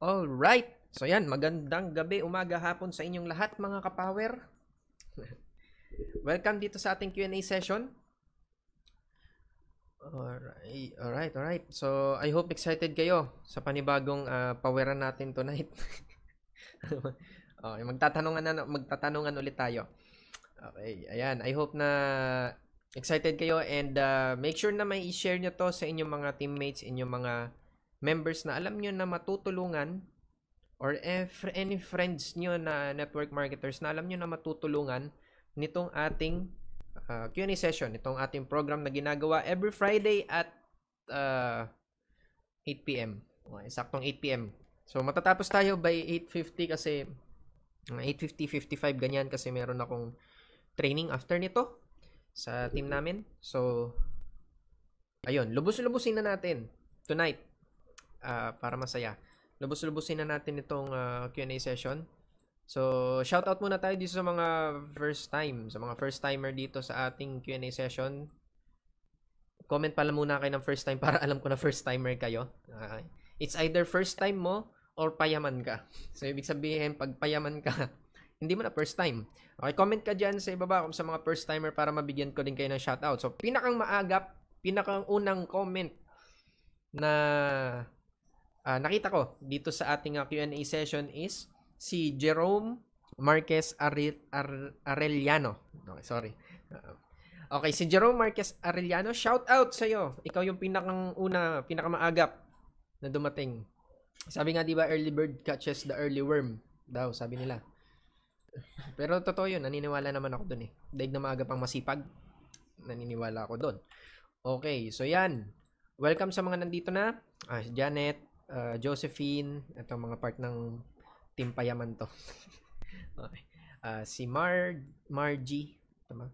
All right. So yan, magandang gabi, umaga, hapon sa inyong lahat mga kapower. Welcome dito sa ating Q&A session. All right, all right. So I hope excited kayo sa panibagong uh, paweran natin tonight. okay, magtatanungan, na, magtatanungan ulit tayo. Okay, ayan. I hope na excited kayo and uh, make sure na may i-share nyo to sa inyong mga teammates, inyong mga members na alam nyo na matutulungan or if any friends nyo na network marketers na alam nyo na matutulungan nitong ating uh, Q&A session, nitong ating program na ginagawa every Friday at uh, 8pm. Okay, saktong 8pm. So, matatapos tayo by 8.50 kasi 8.50, 55, ganyan kasi meron akong training after nito sa team namin. So, ayun, lubos lubosin na natin tonight. Ah, para masaya. Lubos-lubusin na natin itong uh, ah, Q&A session. So, shout out muna tayo dito sa mga first time, sa mga first timer dito sa ating Q&A session. Comment pala muna kayo ng first time para alam ko na first timer kayo. Uh, it's either first time mo or payaman ka. So, ibig sabihin, pag payaman ka, hindi mo na first time. Okay, comment ka dyan sa ibaba kung sa mga first timer para mabigyan ko din kayo ng shoutout. So, pinakang maagap, pinakang unang comment na uh, nakita ko dito sa ating ah, Q&A session is si Jerome Marquez Are- Are- Arellano. Okay, sorry. Uh, okay, si Jerome Marquez Arellano, shout out sa iyo. Ikaw yung pinakang una, pinakamaagap na dumating. Sabi nga 'di ba early bird catches the early worm daw, sabi nila. Pero totoo 'yun, naniniwala naman ako doon eh. Dahil na maaga pang masipag, naniniwala ako doon. Okay, so 'yan. Welcome sa mga nandito na. Ah, Janet, uh, Josephine, ito mga part ng Team Payaman to. okay. uh, si Mar Margie, tama?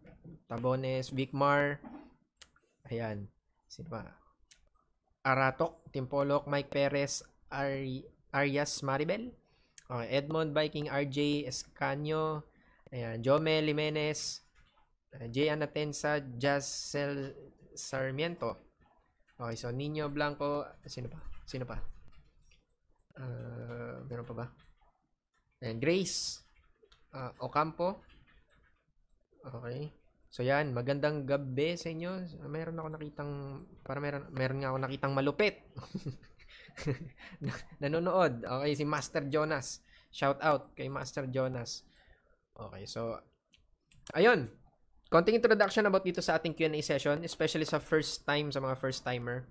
Tabones, Vicmar, Mar. Ayan. Sino pa? Aratok, Timpolok, Mike Perez, Ari Arias Maribel, okay. Edmond Viking RJ Escanio, ayan, Jomel Jimenez, uh, ah, Jay Anatensa, Jazel Sarmiento. Okay, so Nino Blanco, sino pa? Sino pa? Uh, meron pa ba? And Grace uh, Ocampo. Okay. So yan, magandang gabi sa inyo. Meron ako nakitang para meron meron nga ako nakitang malupit. Nanonood. Okay, si Master Jonas. Shout out kay Master Jonas. Okay, so ayun. Konting introduction about dito sa ating Q&A session, especially sa first time sa mga first timer.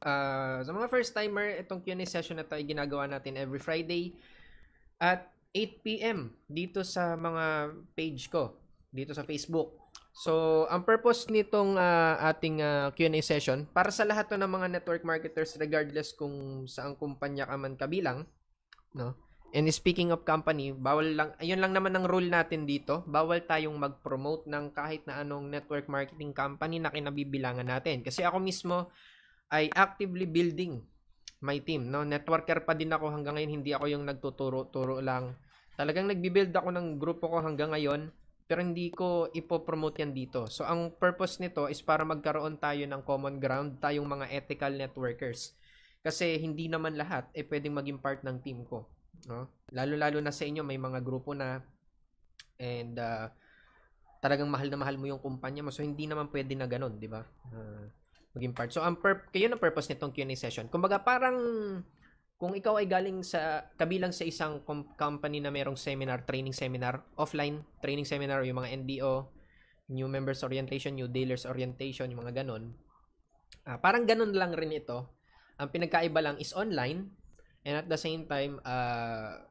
Uh, sa mga first timer, itong Q&A session na to ay ginagawa natin every Friday at 8 p.m. dito sa mga page ko, dito sa Facebook. So, ang purpose nitong uh, ating uh, ah, Q&A session, para sa lahat ng mga network marketers regardless kung saang kumpanya ka man kabilang, no? And speaking of company, bawal lang, ayun lang naman ang rule natin dito, bawal tayong mag-promote ng kahit na anong network marketing company na kinabibilangan natin. Kasi ako mismo, ay actively building my team. No? Networker pa din ako hanggang ngayon. Hindi ako yung nagtuturo-turo lang. Talagang nagbibuild ako ng grupo ko hanggang ngayon. Pero hindi ko ipopromote yan dito. So, ang purpose nito is para magkaroon tayo ng common ground, tayong mga ethical networkers. Kasi hindi naman lahat eh pwedeng maging part ng team ko. No? Lalo-lalo na sa inyo, may mga grupo na and uh, talagang mahal na mahal mo yung kumpanya mo. So, hindi naman pwede na ganun, di ba? Uh, maging part. So, ang pur- yun ang purpose nitong Q&A session. Kumbaga, parang kung ikaw ay galing sa kabilang sa isang com- company na merong seminar, training seminar, offline training seminar, yung mga NDO, new members orientation, new dealers orientation, yung mga ganun. Uh, parang ganun lang rin ito. Ang pinagkaiba lang is online and at the same time uh,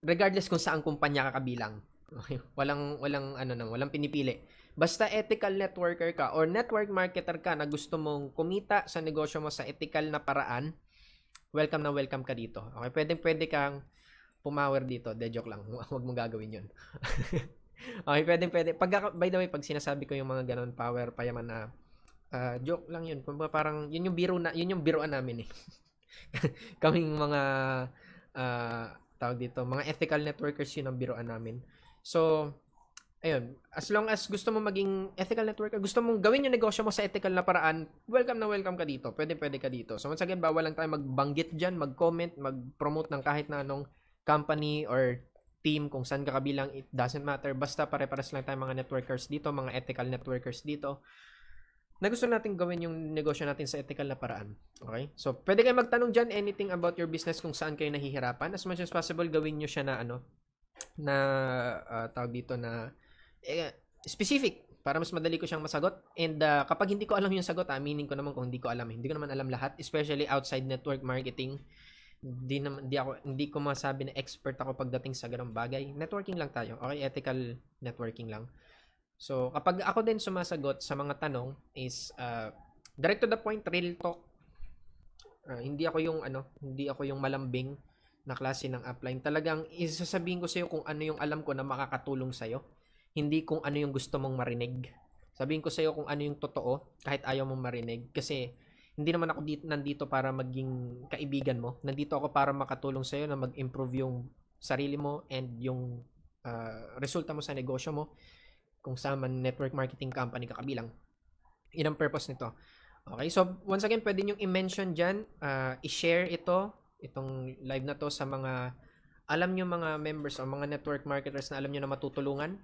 regardless kung saan kumpanya ka kabilang. Okay. Walang walang ano nang walang pinipili. Basta ethical networker ka or network marketer ka na gusto mong kumita sa negosyo mo sa ethical na paraan, welcome na welcome ka dito. Okay, pwedeng pwede kang pumower dito. De joke lang. Huwag mong gagawin 'yon. okay, pwede pwede. Pag by the way, pag sinasabi ko yung mga ganun power payaman na uh, joke lang 'yun. Kumbaga parang 'yun yung biro na 'yun yung biroan namin eh. Kaming mga uh, tawag dito, mga ethical networkers 'yun ang biroan namin. So, ayun, as long as gusto mo maging ethical networker, gusto mong gawin yung negosyo mo sa ethical na paraan, welcome na welcome ka dito. Pwede, pwede ka dito. So once again, bawal lang tayo magbanggit dyan, mag-comment, mag-promote ng kahit na anong company or team, kung saan ka kabilang, it doesn't matter. Basta pare-pares lang tayo mga networkers dito, mga ethical networkers dito na gusto natin gawin yung negosyo natin sa ethical na paraan. Okay? So, pwede kayo magtanong dyan anything about your business kung saan kayo nahihirapan. As much as possible, gawin nyo siya na ano, na uh, tawag dito na eh, specific para mas madali ko siyang masagot. And uh, kapag hindi ko alam yung sagot, ah, meaning ko naman kung hindi ko alam, eh. hindi ko naman alam lahat, especially outside network marketing. Hindi naman hindi ako hindi ko masabi na expert ako pagdating sa ganung bagay. Networking lang tayo. Okay, ethical networking lang. So, kapag ako din sumasagot sa mga tanong is uh, direct to the point, real talk. Uh, hindi ako yung ano, hindi ako yung malambing na klase ng upline. Talagang isasabihin ko sa iyo kung ano yung alam ko na makakatulong sa iyo hindi kung ano yung gusto mong marinig. Sabihin ko sa iyo kung ano yung totoo kahit ayaw mong marinig. Kasi hindi naman ako dito, nandito para maging kaibigan mo. Nandito ako para makatulong sa iyo na mag-improve yung sarili mo and yung uh, resulta mo sa negosyo mo kung saan man network marketing company ka kabilang. Yun ang purpose nito. Okay, so once again, pwede nyo i-mention dyan, uh, i-share ito, itong live na to sa mga, alam nyo mga members o mga network marketers na alam nyo na matutulungan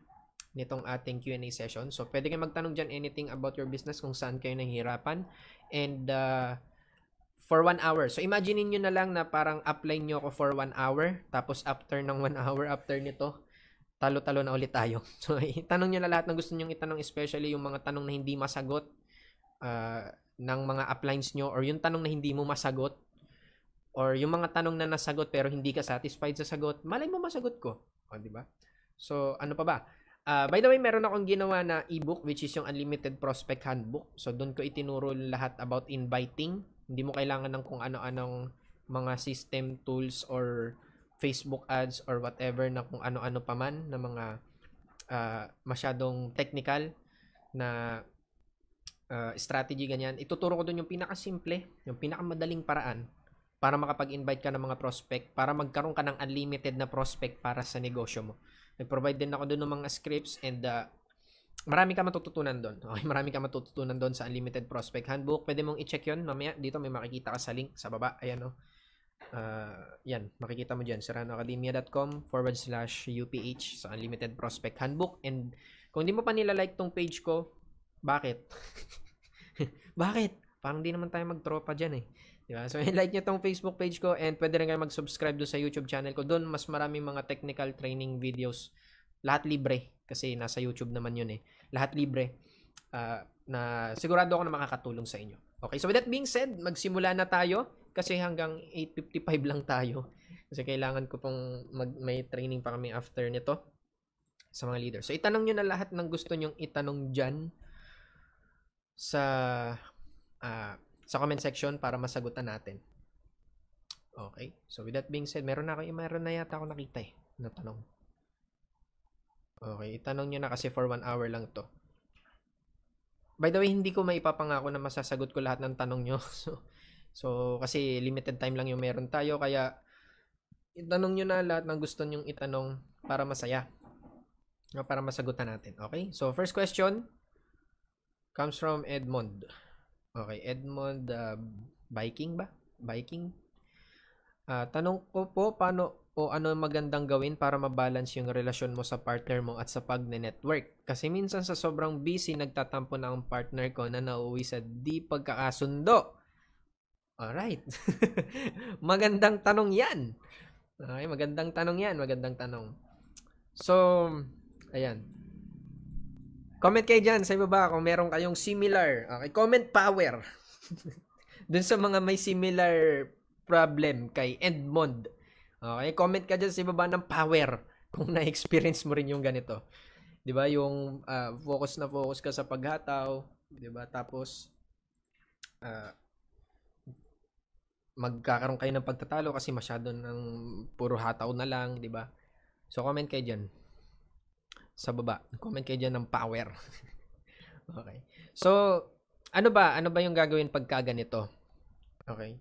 nitong ating Q&A session. So, pwede kayo magtanong dyan anything about your business kung saan kayo nahihirapan. And, uh, for one hour. So, imagine niyo na lang na parang apply nyo ako for one hour. Tapos, after ng one hour, after nito, talo-talo na ulit tayo. So, itanong nyo na lahat na gusto nyong itanong, especially yung mga tanong na hindi masagot uh, ng mga appliance nyo or yung tanong na hindi mo masagot or yung mga tanong na nasagot pero hindi ka satisfied sa sagot, malay mo masagot ko. O, di ba? So, ano pa ba? Uh, by the way, meron akong ginawa na ebook which is yung Unlimited Prospect Handbook. So doon ko itinuro lahat about inviting. Hindi mo kailangan ng kung ano-anong mga system tools or Facebook ads or whatever na kung ano-ano pa man na mga uh, masyadong technical na uh, strategy ganyan. Ituturo ko doon yung pinakasimple, yung pinakamadaling paraan para makapag-invite ka ng mga prospect, para magkaroon ka ng unlimited na prospect para sa negosyo mo. Nag-provide din ako doon ng mga scripts and uh, marami ka matututunan doon. Okay, marami ka matututunan doon sa Unlimited Prospect Handbook. Pwede mong i-check yon mamaya. Dito may makikita ka sa link sa baba. Ayan o. Oh. Uh, yan, makikita mo dyan. serranoacademia.com forward slash UPH sa Unlimited Prospect Handbook. And kung hindi mo pa nila like tong page ko, bakit? bakit? Parang di naman tayo magtropa dyan eh. Diba? ba? So, like nyo tong Facebook page ko and pwede rin kayo mag-subscribe doon sa YouTube channel ko. Doon, mas maraming mga technical training videos. Lahat libre. Kasi nasa YouTube naman yun eh. Lahat libre. Uh, na sigurado ako na makakatulong sa inyo. Okay, so with that being said, magsimula na tayo. Kasi hanggang 8.55 lang tayo. Kasi kailangan ko pong mag, may training pa kami after nito sa mga leader. So, itanong nyo na lahat ng gusto nyong itanong dyan sa uh, sa comment section para masagutan natin. Okay. So with that being said, meron na ako, meron na yata ako nakita eh, na tanong. Okay, itanong nyo na kasi for one hour lang to. By the way, hindi ko maipapangako na masasagot ko lahat ng tanong niyo. So, so kasi limited time lang yung meron tayo, kaya itanong niyo na lahat ng gusto nyong itanong para masaya. Para masagutan natin, okay? So, first question comes from Edmond. Okay, Edmond uh, Biking ba? Biking? Uh, tanong ko po, paano o ano magandang gawin para mabalance yung relasyon mo sa partner mo at sa pagne-network? Kasi minsan sa sobrang busy, nagtatampo na ang partner ko na nauwi sa di pagkakasundo. Alright. magandang tanong yan. Okay, magandang tanong yan. Magandang tanong. So, ayan. Comment kayo dyan sa ibaba kung meron kayong similar. Okay, comment power. Doon sa mga may similar problem kay Edmond. Okay, comment ka dyan sa ibaba ng power kung na-experience mo rin yung ganito. 'Di ba? Yung uh, focus na focus ka sa paghataw, 'di ba? Tapos uh, magkakaroon kayo ng pagtatalo kasi masyado ng puro hataw na lang, 'di ba? So comment kayo diyan sa baba. Comment kayo dyan ng power. okay. So, ano ba? Ano ba yung gagawin pagka ganito? Okay.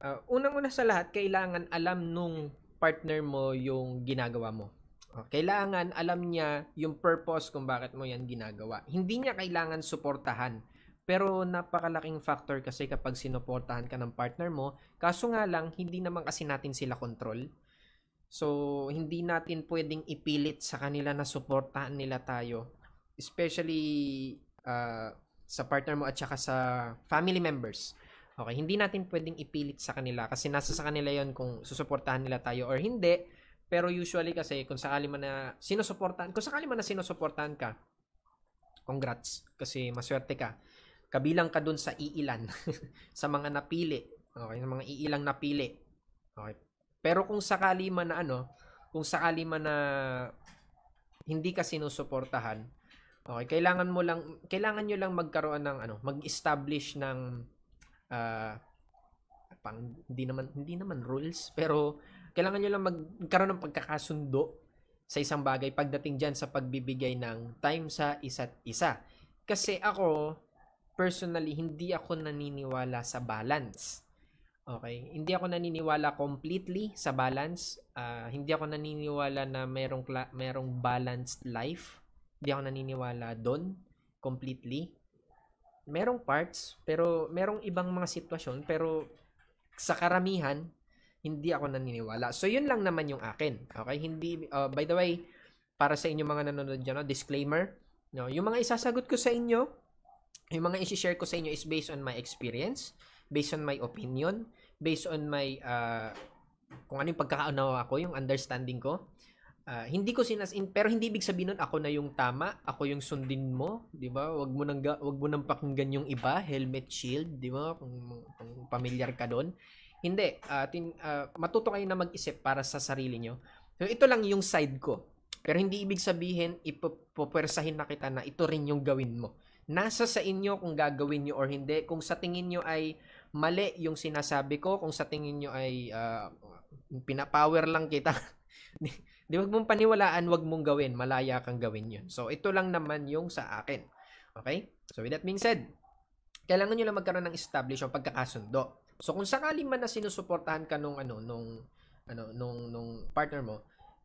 Uh, Unang-una sa lahat, kailangan alam nung partner mo yung ginagawa mo. Ah, kailangan alam niya yung purpose kung bakit mo yan ginagawa. Hindi niya kailangan suportahan. Pero napakalaking factor kasi kapag sinuportahan ka ng partner mo, kaso nga lang, hindi naman kasi natin sila control So, hindi natin pwedeng ipilit sa kanila na suportahan nila tayo. Especially uh, sa partner mo at saka sa family members. Okay, hindi natin pwedeng ipilit sa kanila kasi nasa sa kanila yon kung susuportahan nila tayo or hindi. Pero usually kasi kung sakali man na sinusuportahan, kung sakali man na sinusuportahan ka, congrats kasi maswerte ka. Kabilang ka dun sa iilan sa mga napili. Okay, sa mga iilang napili. Okay, pero kung sakali man na ano, kung sakali man na hindi ka sinusuportahan, okay, kailangan mo lang kailangan niyo lang magkaroon ng ano, mag-establish ng uh, pang hindi naman hindi naman rules, pero kailangan niyo lang magkaroon ng pagkakasundo sa isang bagay pagdating diyan sa pagbibigay ng time sa isa't isa. Kasi ako personally hindi ako naniniwala sa balance Okay, hindi ako naniniwala completely sa balance. Uh, hindi ako naniniwala na merong merong balanced life. Hindi ako naniniwala doon completely. Merong parts, pero merong ibang mga sitwasyon, pero sa karamihan, hindi ako naniniwala. So, yun lang naman yung akin. Okay? Hindi, uh, by the way, para sa inyo mga nanonood diyan, no, disclaimer, no, yung mga isasagot ko sa inyo, yung mga i share ko sa inyo is based on my experience based on my opinion, based on my uh, kung ano yung pagkakaunawa ko, yung understanding ko. Uh, hindi ko sinas in pero hindi big sabihin nun ako na yung tama, ako yung sundin mo, 'di ba? Wag mo nang wag mo nang pakinggan yung iba, helmet shield, 'di ba? Kung, kung pamilyar ka doon. Hindi, uh, tin, uh, matuto kayo na mag-isip para sa sarili nyo. So, ito lang yung side ko. Pero hindi ibig sabihin, ipopersahin na kita na ito rin yung gawin mo. Nasa sa inyo kung gagawin nyo or hindi. Kung sa tingin nyo ay mali yung sinasabi ko kung sa tingin nyo ay uh, pinapower lang kita. Di wag mong paniwalaan, wag mong gawin. Malaya kang gawin yun. So, ito lang naman yung sa akin. Okay? So, with that being said, kailangan nyo lang magkaroon ng establish o pagkakasundo. So, kung sakali man na sinusuportahan ka nung, ano, nung, ano, nung, nung partner mo,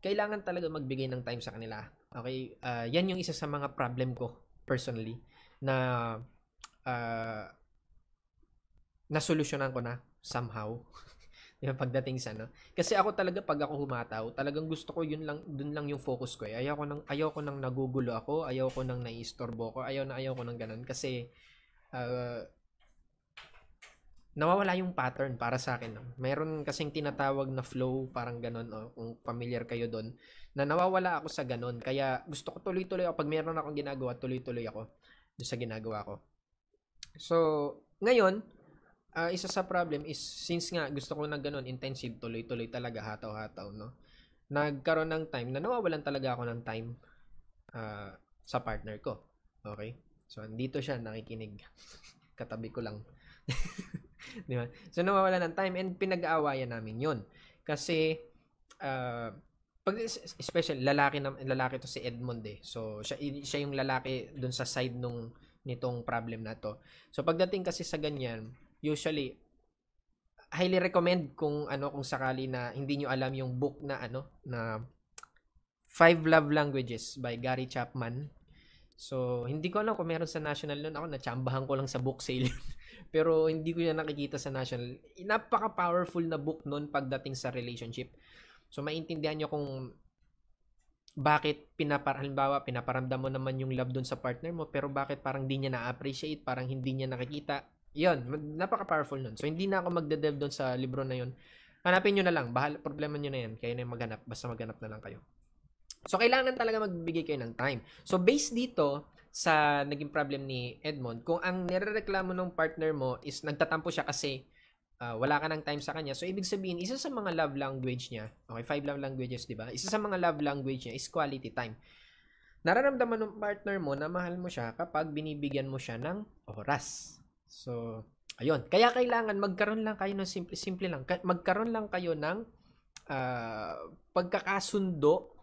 kailangan talaga magbigay ng time sa kanila. Okay? Uh, yan yung isa sa mga problem ko personally na uh, nasolusyonan ko na somehow. yung pagdating sa ano. Kasi ako talaga pag ako humataw, talagang gusto ko yun lang, dun lang yung focus ko. Eh. Ayaw ko nang, ayaw ko nang nagugulo ako, ayaw ko nang naiistorbo ako, ayaw na ayaw ko nang ganun. Kasi, uh, nawawala yung pattern para sa akin. No? Meron kasing tinatawag na flow, parang ganun, no? Oh, kung familiar kayo doon, na nawawala ako sa ganun. Kaya gusto ko tuloy-tuloy ako. Pag meron akong ginagawa, tuloy-tuloy ako sa ginagawa ko. So, ngayon, uh, isa sa problem is since nga gusto ko ng ganun intensive tuloy-tuloy talaga hataw-hataw no nagkaroon ng time na nawawalan talaga ako ng time uh, sa partner ko okay so andito siya nakikinig katabi ko lang di ba so nawawalan ng time and pinag-aawayan namin yon kasi uh, pag special lalaki na lalaki to si Edmond eh so siya siya yung lalaki doon sa side nung nitong problem na to so pagdating kasi sa ganyan usually highly recommend kung ano kung sakali na hindi nyo alam yung book na ano na Five Love Languages by Gary Chapman. So, hindi ko alam kung meron sa national noon. Ako, natsambahan ko lang sa book sale. Pero, hindi ko yan nakikita sa national. Napaka-powerful na book noon pagdating sa relationship. So, maintindihan nyo kung bakit pinapar halimbawa pinaparamdam mo naman yung love doon sa partner mo pero bakit parang hindi niya na-appreciate parang hindi niya nakikita yun, napaka-powerful nun. So, hindi na ako magde-dev doon sa libro na yun. Hanapin nyo na lang. Bahala, problema nyo na yan. Kaya na maghanap. Basta maghanap na lang kayo. So, kailangan talaga magbigay kayo ng time. So, based dito sa naging problem ni Edmond, kung ang nirereklamo ng partner mo is nagtatampo siya kasi uh, wala ka ng time sa kanya. So, ibig sabihin, isa sa mga love language niya, okay, five love languages, di ba? Isa sa mga love language niya is quality time. Nararamdaman ng partner mo na mahal mo siya kapag binibigyan mo siya ng oras. So, ayun. Kaya kailangan magkaroon lang kayo ng simple, simple lang. Magkaroon lang kayo ng uh, pagkakasundo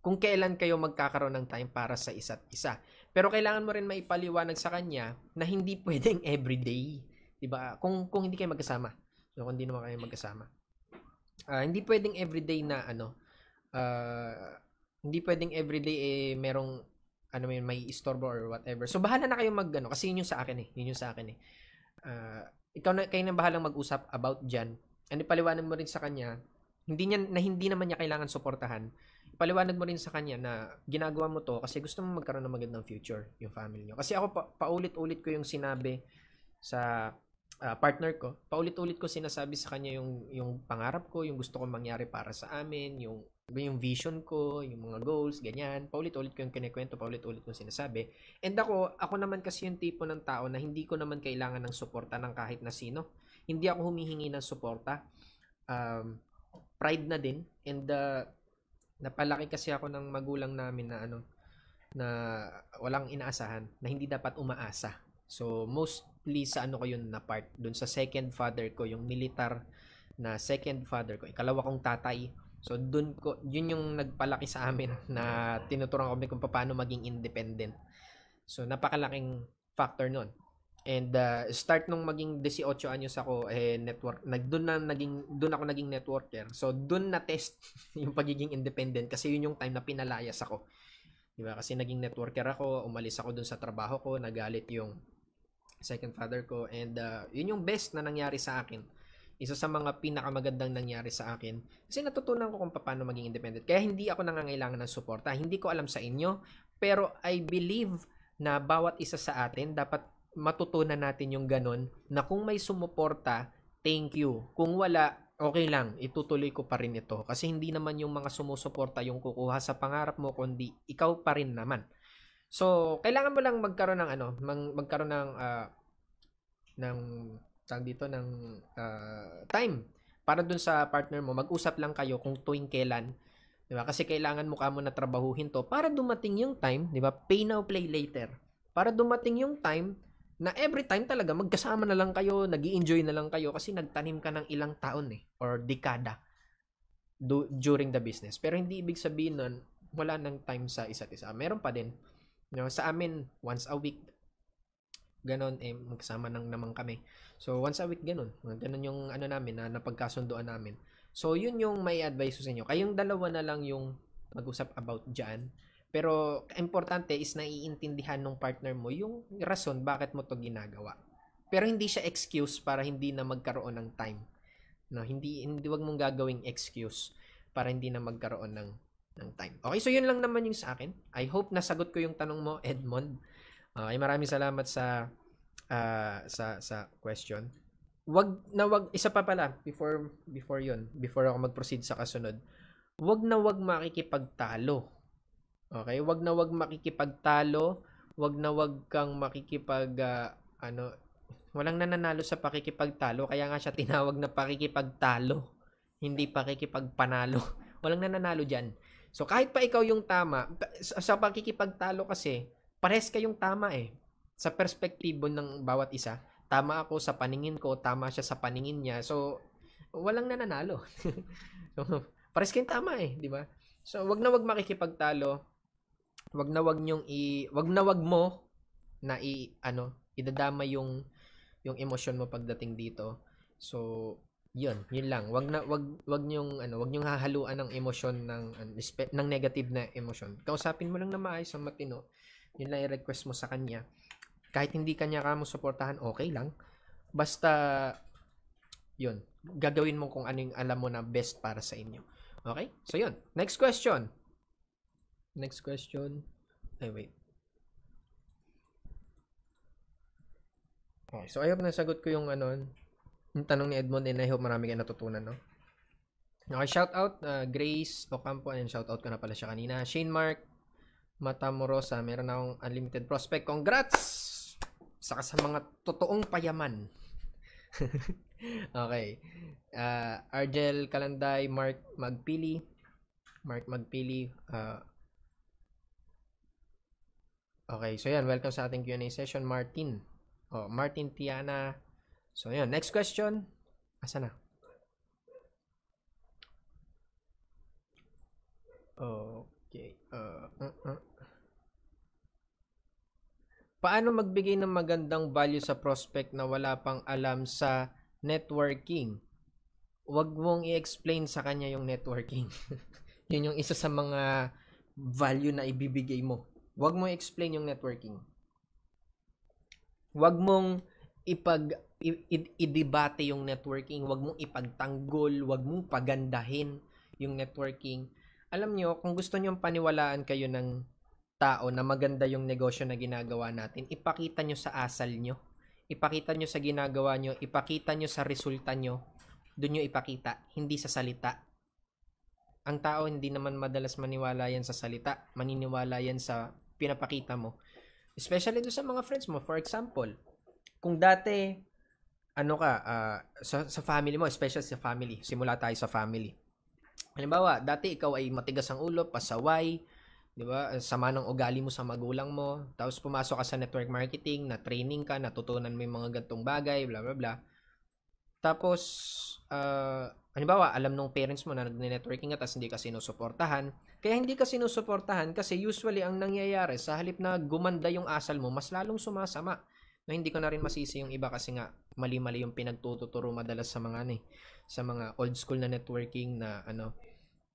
kung kailan kayo magkakaroon ng time para sa isa't isa. Pero kailangan mo rin maipaliwanag sa kanya na hindi pwedeng everyday. 'Di ba? Kung kung hindi kayo magkasama. So, kung hindi naman kayo magkasama. Uh, hindi pwedeng everyday na ano, uh, hindi pwedeng everyday eh merong ano mo may istorbo or whatever. So, bahala na kayong magano kasi yun yung sa akin eh. Yun yung sa akin eh. Uh, ikaw na, kayo na bahalang mag-usap about diyan. And ipaliwanag mo rin sa kanya, hindi niya, na hindi naman niya kailangan suportahan. Ipaliwanag mo rin sa kanya na ginagawa mo to kasi gusto mo magkaroon ng magandang future yung family niyo. Kasi ako, pa, paulit-ulit ko yung sinabi sa uh, partner ko, paulit-ulit ko sinasabi sa kanya yung yung pangarap ko, yung gusto kong mangyari para sa amin, yung yung vision ko, yung mga goals, ganyan. Paulit-ulit ko yung kinikwento, paulit-ulit ko sinasabi. And ako, ako naman kasi yung tipo ng tao na hindi ko naman kailangan ng suporta ng kahit na sino. Hindi ako humihingi ng suporta. Um, pride na din. And uh, napalaki kasi ako ng magulang namin na ano, na walang inaasahan, na hindi dapat umaasa. So, mostly sa ano ko yun na part, dun sa second father ko, yung militar na second father ko, ikalawa kong tatay, So doon ko yun yung nagpalaki sa amin na mm. tinuturuan kami kung paano maging independent. So napakalaking factor noon. And uh, start nung maging 18 anyos ako eh network nag doon na naging doon ako naging networker. So doon na test yung pagiging independent kasi yun yung time na pinalayas ako. Di ba? Kasi naging networker ako, umalis ako doon sa trabaho ko, nagalit yung second father ko and uh, yun yung best na nangyari sa akin isa sa mga pinakamagandang nangyari sa akin kasi natutunan ko kung paano maging independent. Kaya hindi ako nangangailangan ng suporta. Hindi ko alam sa inyo, pero I believe na bawat isa sa atin dapat matutunan natin yung ganun na kung may sumuporta, thank you. Kung wala, okay lang, itutuloy ko pa rin ito. Kasi hindi naman yung mga sumusuporta yung kukuha sa pangarap mo, kundi ikaw pa rin naman. So, kailangan mo lang magkaroon ng ano, mag, magkaroon ng uh, ng tag dito ng uh, time para dun sa partner mo mag-usap lang kayo kung tuwing kailan 'di ba kasi kailangan mo kamo na trabahuhin to para dumating yung time 'di ba pay now play later para dumating yung time na every time talaga magkasama na lang kayo, nag enjoy na lang kayo kasi nagtanim ka ng ilang taon eh or dekada do, during the business. Pero hindi ibig sabihin nun, wala nang time sa isa't isa. Meron pa din. You know, sa amin, once a week, ganon eh magkasama nang naman kami so once a week ganon ganon yung ano namin na napagkasunduan namin so yun yung may advice ko sa inyo kayong dalawa na lang yung mag-usap about dyan pero importante is naiintindihan ng partner mo yung rason bakit mo to ginagawa pero hindi siya excuse para hindi na magkaroon ng time no hindi hindi wag mong gagawing excuse para hindi na magkaroon ng ng time okay so yun lang naman yung sa akin i hope nasagot ko yung tanong mo Edmond Okay, ah, maraming salamat sa uh, sa sa question. Wag na wag isa pa pala before before 'yon, before ako mag-proceed sa kasunod. Wag na wag makikipagtalo. Okay, wag na wag makikipagtalo, wag na wag kang makikipag uh, ano walang nananalo sa pakikipagtalo kaya nga siya tinawag na pakikipagtalo hindi pakikipagpanalo walang nananalo diyan so kahit pa ikaw yung tama sa pakikipagtalo kasi pares kayong tama eh. Sa perspektibo ng bawat isa, tama ako sa paningin ko, tama siya sa paningin niya. So, walang nananalo. so, pares kayong tama eh, di ba? So, wag na wag makikipagtalo. Wag na wag niyong i wag na wag mo na i ano, idadama yung yung emosyon mo pagdating dito. So, yun, yun lang. Wag na wag wag niyong ano, wag niyong hahaluan ng emosyon ng ng negative na emosyon. Kausapin mo lang na maayos ang matino yun lang i-request mo sa kanya. Kahit hindi kanya ka mo suportahan, okay lang. Basta, yun, gagawin mo kung ano anong alam mo na best para sa inyo. Okay? So, yun. Next question. Next question. Ay, wait. Okay, so I hope nasagot ko yung ano, yung tanong ni Edmond and I hope marami kayo natutunan, no? Okay, shout out uh, Grace Ocampo and shout out ko na pala siya kanina. Shane Mark, Matamorosa, ah, meron akong unlimited prospect. Congrats! Saka sa mga totoong payaman. okay. Uh, Argel Kalanday, Mark Magpili. Mark Magpili. Uh, okay, so yan. Welcome sa ating Q&A session, Martin. Oh, Martin Tiana. So yan. Next question. Asa na? Okay. Uh, uh, uh, Paano magbigay ng magandang value sa prospect na wala pang alam sa networking? Huwag mong i-explain sa kanya yung networking. Yun yung isa sa mga value na ibibigay mo. Huwag mong explain yung networking. Huwag mong ipag idebate yung networking, huwag mong ipagtanggol, huwag mong pagandahin yung networking. Alam niyo, kung gusto niyo paniwalaan kayo ng tao na maganda yung negosyo na ginagawa natin, ipakita nyo sa asal nyo, ipakita nyo sa ginagawa nyo, ipakita nyo sa resulta nyo, doon nyo ipakita, hindi sa salita. Ang tao hindi naman madalas maniwala yan sa salita, maniniwala yan sa pinapakita mo. Especially doon sa mga friends mo. For example, kung dati, ano ka, uh, sa, sa family mo, especially sa family, simula tayo sa family. Halimbawa, dati ikaw ay matigas ang ulo, pasaway, 'di ba? Sama ng ugali mo sa magulang mo. Tapos pumasok ka sa network marketing, na training ka, natutunan mo 'yung mga gantong bagay, bla bla bla. Tapos uh, ah, ba, alam nung parents mo na nagne-networking ka tapos hindi ka sinusuportahan. Kaya hindi ka sinusuportahan kasi usually ang nangyayari sa halip na gumanda 'yung asal mo, mas lalong sumasama na hindi ko na rin masisi yung iba kasi nga mali-mali yung pinagtututuro madalas sa mga ano eh, sa mga old school na networking na ano,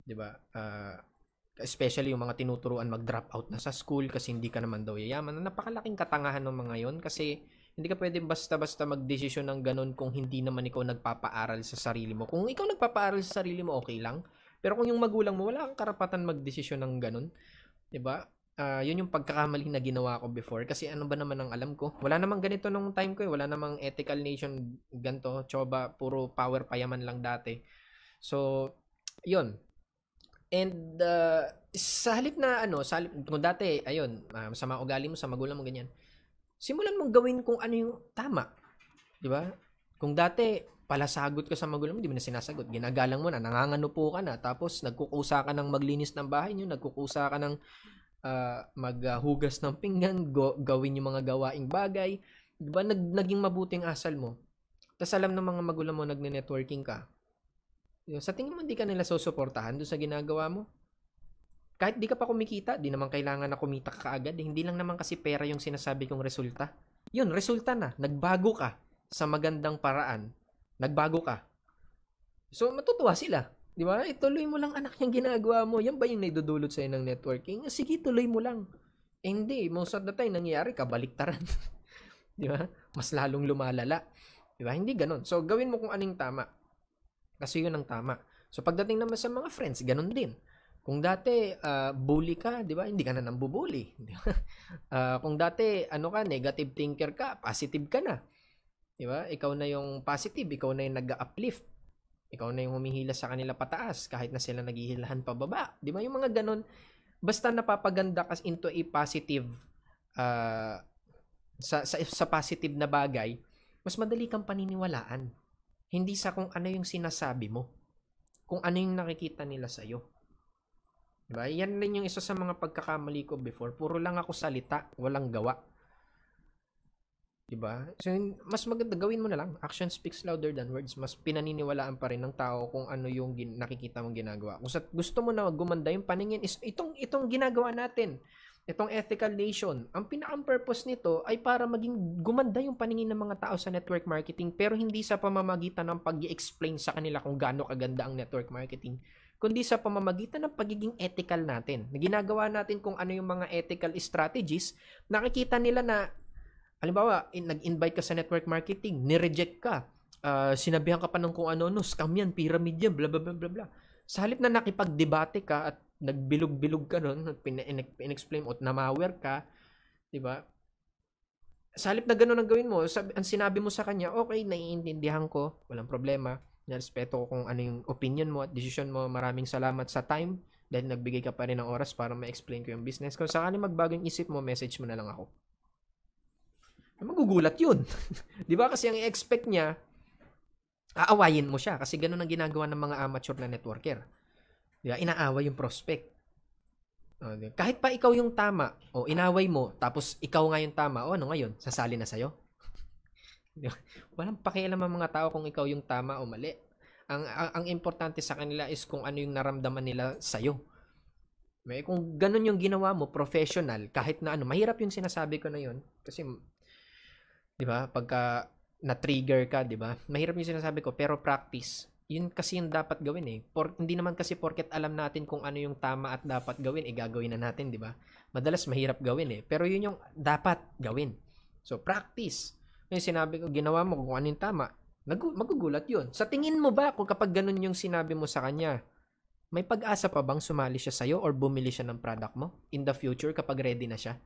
'di ba? Uh, especially yung mga tinuturuan mag-drop out na sa school kasi hindi ka naman daw yayaman. Napakalaking katangahan ng mga yon kasi hindi ka pwede basta-basta magdesisyon ng ganun kung hindi naman ikaw nagpapaaral sa sarili mo. Kung ikaw nagpapaaral sa sarili mo, okay lang. Pero kung yung magulang mo, wala kang karapatan magdesisyon ng ganun. ba? Diba? Uh, yun yung pagkakamali na ginawa ko before. Kasi ano ba naman ang alam ko? Wala namang ganito nung time ko eh. Wala namang ethical nation ganto. Choba, puro power payaman lang dati. So, yun. And uh, sa halip na ano, sa halip, kung dati, ayun, uh, um, masama ugali mo, sa magulang mo, ganyan. Simulan mong gawin kung ano yung tama. Di ba? Kung dati, palasagot ka sa magulang mo, di mo na sinasagot. Ginagalang mo na, nangangano po ka na. Tapos, nagkukusa ka ng maglinis ng bahay nyo, nagkukusa ka ng uh, maghugas ng pinggan, go, gawin yung mga gawaing bagay. Di ba? Nag, naging mabuting asal mo. Tapos alam ng mga magulang mo, nagne-networking ka sa tingin mo hindi ka nila susuportahan doon sa ginagawa mo? Kahit di ka pa kumikita, di naman kailangan na kumita ka kaagad. Eh. Hindi lang naman kasi pera yung sinasabi kong resulta. Yun, resulta na. Nagbago ka sa magandang paraan. Nagbago ka. So, matutuwa sila. Di ba? Ituloy eh, mo lang anak yung ginagawa mo. Yan ba yung naidudulot sa'yo ng networking? Eh, sige, tuloy mo lang. Eh, hindi. Most of the time, nangyayari, kabaliktaran. di ba? Mas lalong lumalala. Di ba? Hindi ganun. So, gawin mo kung anong tama. Kasi yun ang tama. So pagdating naman sa mga friends, ganun din. Kung dati uh, bully ka, 'di ba? Hindi ka na nambubully, 'di ba? Uh, kung dati ano ka, negative thinker ka, positive ka na. 'Di ba? Ikaw na yung positive, ikaw na yung nag-uplift. Ikaw na yung humihila sa kanila pataas kahit na sila naghihilahan pababa. 'Di ba? Yung mga ganun basta napapaganda ka into a positive uh, sa, sa sa positive na bagay, mas madali kang paniniwalaan. Hindi sa kung ano yung sinasabi mo. Kung ano yung nakikita nila sa sa'yo. Diba? Yan rin yung isa sa mga pagkakamali ko before. Puro lang ako salita, walang gawa. Diba? So, mas maganda gawin mo na lang. Action speaks louder than words. Mas pinaniniwalaan pa rin ng tao kung ano yung gin- nakikita mong ginagawa. Kung sa- gusto mo na gumanda yung paningin is itong itong ginagawa natin. Itong ethical nation, ang pinakang purpose nito ay para maging gumanda yung paningin ng mga tao sa network marketing pero hindi sa pamamagitan ng pag explain sa kanila kung gaano kaganda ang network marketing kundi sa pamamagitan ng pagiging ethical natin. Na ginagawa natin kung ano yung mga ethical strategies, nakikita nila na, halimbawa, eh, nag-invite ka sa network marketing, nireject ka, uh, sinabihan ka pa ng kung ano no, scam yan, pyramid yan, bla bla bla bla bla. Sa halip na nakipagdebate ka at nagbilog-bilog ka doon, in-explain mo, namawer ka, 'di ba? Sa halip na gano'n ang gawin mo, sabi, ang sinabi mo sa kanya, okay, naiintindihan ko, walang problema, narespeto ko kung ano yung opinion mo at decision mo, maraming salamat sa time, dahil nagbigay ka pa rin ng oras para ma-explain ko yung business. ko. Kung sakali magbago yung isip mo, message mo na lang ako. Magugulat yun. 'Di ba? Kasi ang i-expect niya, aawayin mo siya kasi ganun ang ginagawa ng mga amateur na networker. Diba? Inaaway yung prospect. O, oh, diba? Kahit pa ikaw yung tama, o inaway mo, tapos ikaw nga yung tama, o ano ngayon, sasali na sa'yo? Diba? Walang pakialam ang mga tao kung ikaw yung tama o mali. Ang, ang, ang importante sa kanila is kung ano yung naramdaman nila sa'yo. May kung ganun yung ginawa mo, professional, kahit na ano, mahirap yung sinasabi ko na yun kasi 'di ba? Pagka na-trigger ka, 'di ba? Mahirap yung sinasabi ko, pero practice yun kasi yung dapat gawin eh. Por, hindi naman kasi porket alam natin kung ano yung tama at dapat gawin, eh gagawin na natin, di ba? Madalas mahirap gawin eh. Pero yun yung dapat gawin. So, practice. Ngayon sinabi ko, ginawa mo kung ano yung tama, magugulat yun. Sa tingin mo ba kung kapag ganun yung sinabi mo sa kanya, may pag-asa pa bang sumali siya sa'yo or bumili siya ng product mo in the future kapag ready na siya?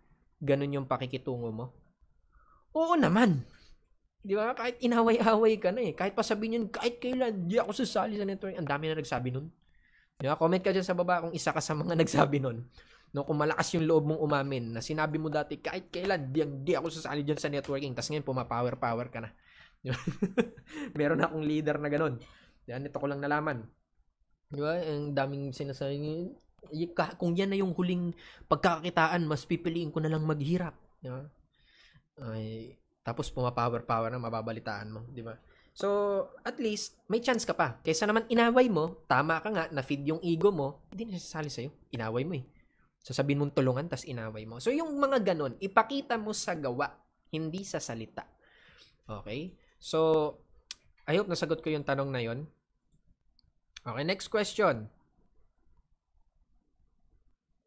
Ganun yung pakikitungo mo? Oo naman! Di ba? Kahit inaway-away ka na eh. Kahit pa sabihin yun, kahit kailan, di ako sasali sa networking. Ang dami na nagsabi nun. Di ba? Comment ka dyan sa baba kung isa ka sa mga nagsabi nun. No, kung malakas yung loob mong umamin na sinabi mo dati kahit kailan di, di ako sasali dyan sa networking tapos ngayon pumapower power ka na di ba? meron akong leader na ganun yan ito ko lang nalaman di ba ang daming sinasabi kung yan na yung huling pagkakakitaan mas pipiliin ko na lang maghirap di ba ay tapos pumapower-power na mababalitaan mo, di ba? So, at least, may chance ka pa. Kaysa naman inaway mo, tama ka nga, na-feed yung ego mo, hindi na sasali sa'yo. Inaway mo eh. Sasabihin mong tulungan, tas inaway mo. So, yung mga ganun, ipakita mo sa gawa, hindi sa salita. Okay? So, I hope nasagot ko yung tanong na yon. Okay, next question.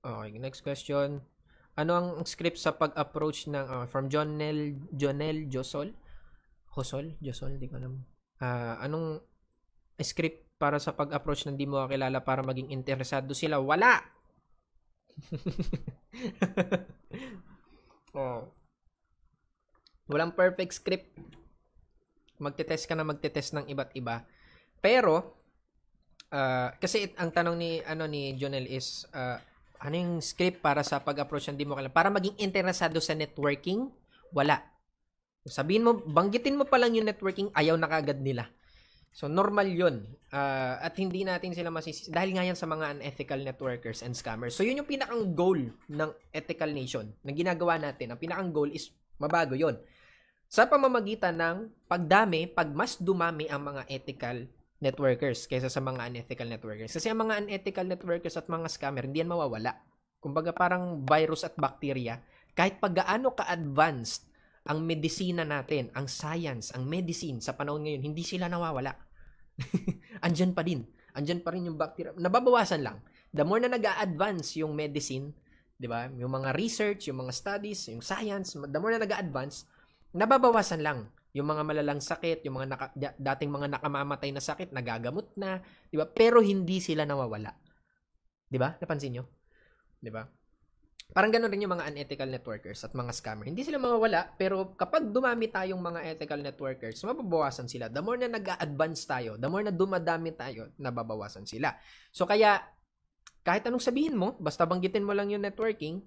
Okay, next question. Ano ang script sa pag-approach ng uh, from Jonel Jonel Josol? Josol, Josol, di ko alam. Uh, anong script para sa pag-approach ng di mo kakilala para maging interesado sila? Wala. oh. Walang perfect script. Magte-test ka na magte-test ng iba't iba. Pero uh, kasi it, ang tanong ni ano ni Jonel is uh, ano yung script para sa pag-approach ng demo mo kailangan? Para maging interesado sa networking, wala. Sabihin mo, banggitin mo pa lang yung networking, ayaw na kagad nila. So, normal yun. Uh, at hindi natin sila masisisi. Dahil nga yan sa mga unethical networkers and scammers. So, yun yung pinakang goal ng Ethical Nation na ginagawa natin. Ang pinakang goal is mabago yon Sa pamamagitan ng pagdami, pag mas dumami ang mga ethical networkers kaysa sa mga unethical networkers. Kasi ang mga unethical networkers at mga scammer, hindi yan mawawala. Kumbaga parang virus at bacteria, kahit pag gaano ka-advanced ang medisina natin, ang science, ang medicine sa panahon ngayon, hindi sila nawawala. Andyan pa din. Andyan pa rin yung bacteria. Nababawasan lang. The more na nag advance yung medicine, di ba? Yung mga research, yung mga studies, yung science, the more na nag advance nababawasan lang yung mga malalang sakit, yung mga naka, dating mga nakamamatay na sakit, nagagamot na, 'di ba? Pero hindi sila nawawala. 'Di ba? Napansin niyo? 'Di ba? Parang ganoon rin yung mga unethical networkers at mga scammer. Hindi sila mawawala, pero kapag dumami tayong mga ethical networkers, mababawasan sila. The more na nag-advance tayo, the more na dumadami tayo, nababawasan sila. So kaya, kahit anong sabihin mo, basta banggitin mo lang yung networking,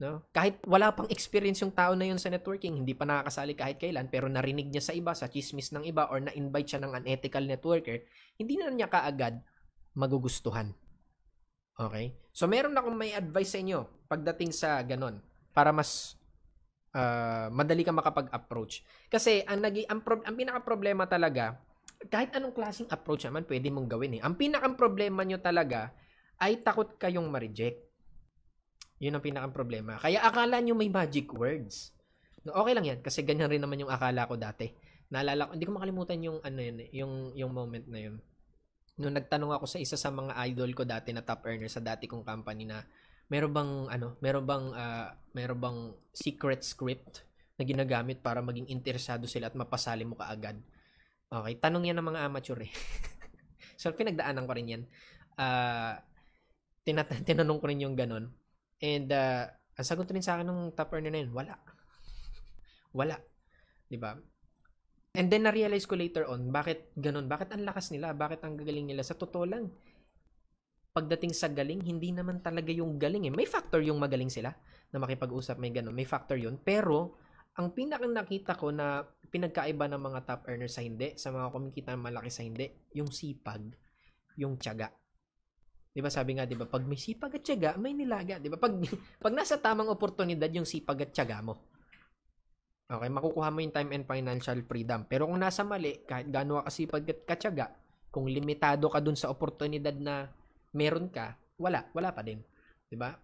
No? Kahit wala pang experience yung tao na yun sa networking, hindi pa nakakasali kahit kailan, pero narinig niya sa iba, sa chismis ng iba, or na-invite siya ng unethical networker, hindi na niya kaagad magugustuhan. Okay? So, meron akong may advice sa inyo pagdating sa ganon para mas uh, madali ka makapag-approach. Kasi, ang, nag- ang, pro- ang pinaka-problema talaga, kahit anong klaseng approach naman pwede mong gawin eh. Ang pinaka problema nyo talaga ay takot kayong ma-reject. Yun ang pinakang problema. Kaya akala nyo may magic words. No, okay lang yan kasi ganyan rin naman yung akala ko dati. Naalala ko, hindi ko makalimutan yung ano yun, yung yung moment na yun. Noong nagtanong ako sa isa sa mga idol ko dati na top earner sa dati kong company na meron bang ano, meron bang uh, meron bang secret script na ginagamit para maging interesado sila at mapasali mo kaagad. Okay, tanong yan ng mga amateur eh. so pinagdaanan ko rin yan. Uh, tinat- tinanong ko rin yung ganun. And uh, ang sagot rin sa akin ng top earner na yun, wala. wala. ba diba? And then na-realize ko later on, bakit ganun? Bakit ang lakas nila? Bakit ang gagaling nila? Sa totoo lang, pagdating sa galing, hindi naman talaga yung galing eh. May factor yung magaling sila na makipag-usap, may ganun. May factor yun. Pero, ang pinakang nakita ko na pinagkaiba ng mga top earners sa hindi, sa mga kumikita ng malaki sa hindi, yung sipag, yung tiyaga. 'Di ba sabi nga 'di ba pag may sipag at tiyaga, may nilaga, 'di ba? Pag pag nasa tamang oportunidad yung sipag at tiyaga mo. Okay, makukuha mo yung time and financial freedom. Pero kung nasa mali, kahit gaano ka kasipag at katyaga, kung limitado ka dun sa oportunidad na meron ka, wala, wala pa din. 'Di ba?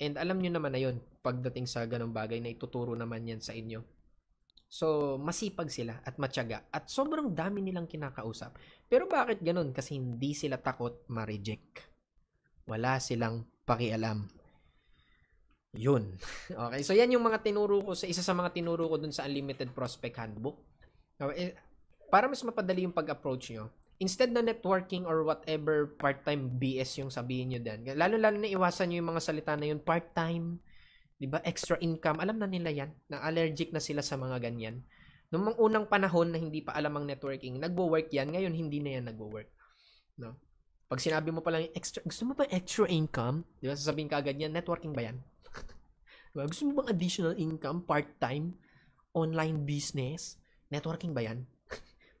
And alam niyo naman na yun, pagdating sa ganong bagay na ituturo naman yan sa inyo. So, masipag sila at matyaga at sobrang dami nilang kinakausap. Pero bakit ganun? Kasi hindi sila takot ma-reject. Wala silang pakialam. Yun. Okay, so yan yung mga tinuro ko sa isa sa mga tinuro ko dun sa Unlimited Prospect Handbook. Eh, para mas mapadali yung pag-approach nyo, instead na networking or whatever part-time BS yung sabihin nyo din, lalo-lalo na iwasan nyo yung mga salita na yun, part-time, di ba extra income, alam na nila yan, na allergic na sila sa mga ganyan. Noong mga unang panahon na hindi pa alam ang networking, nagwo-work yan, ngayon hindi na yan nagwo-work. No? Pag sinabi mo palang extra, gusto mo ba extra income? Di ba sasabihin ka agad yan, networking ba yan? diba? Gusto mo bang additional income, part-time, online business? Networking ba yan?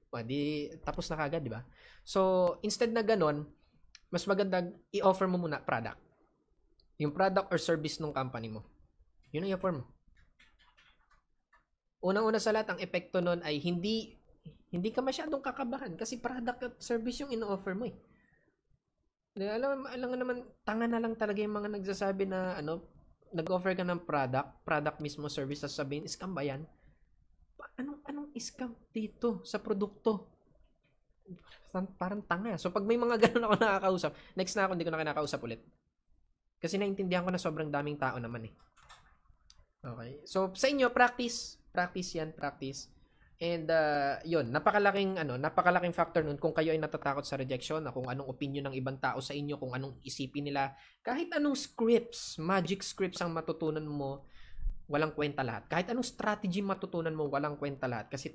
Pwede, tapos na kagad, di ba? So, instead na ganun, mas maganda i-offer mo muna product. Yung product or service ng company mo. Yun ang i-offer mo. Unang-una sa lahat, ang epekto nun ay hindi hindi ka masyadong kakabahan kasi product at service yung ino-offer mo eh. Alam, alam nga naman, tanga na lang talaga yung mga nagsasabi na ano, nag-offer ka ng product, product mismo service, tapos sabihin, scam ba yan? Anong, anong scam dito sa produkto? Parang, parang tanga. So, pag may mga ganun ako nakakausap, next na ako, hindi ko na kinakausap ulit. Kasi naintindihan ko na sobrang daming tao naman eh. Okay. So, sa inyo, practice. Practice yan, practice. And uh, yun, napakalaking ano, napakalaking factor nun kung kayo ay natatakot sa rejection, na kung anong opinion ng ibang tao sa inyo, kung anong isipin nila, kahit anong scripts, magic scripts ang matutunan mo, walang kwenta lahat. Kahit anong strategy matutunan mo, walang kwenta lahat kasi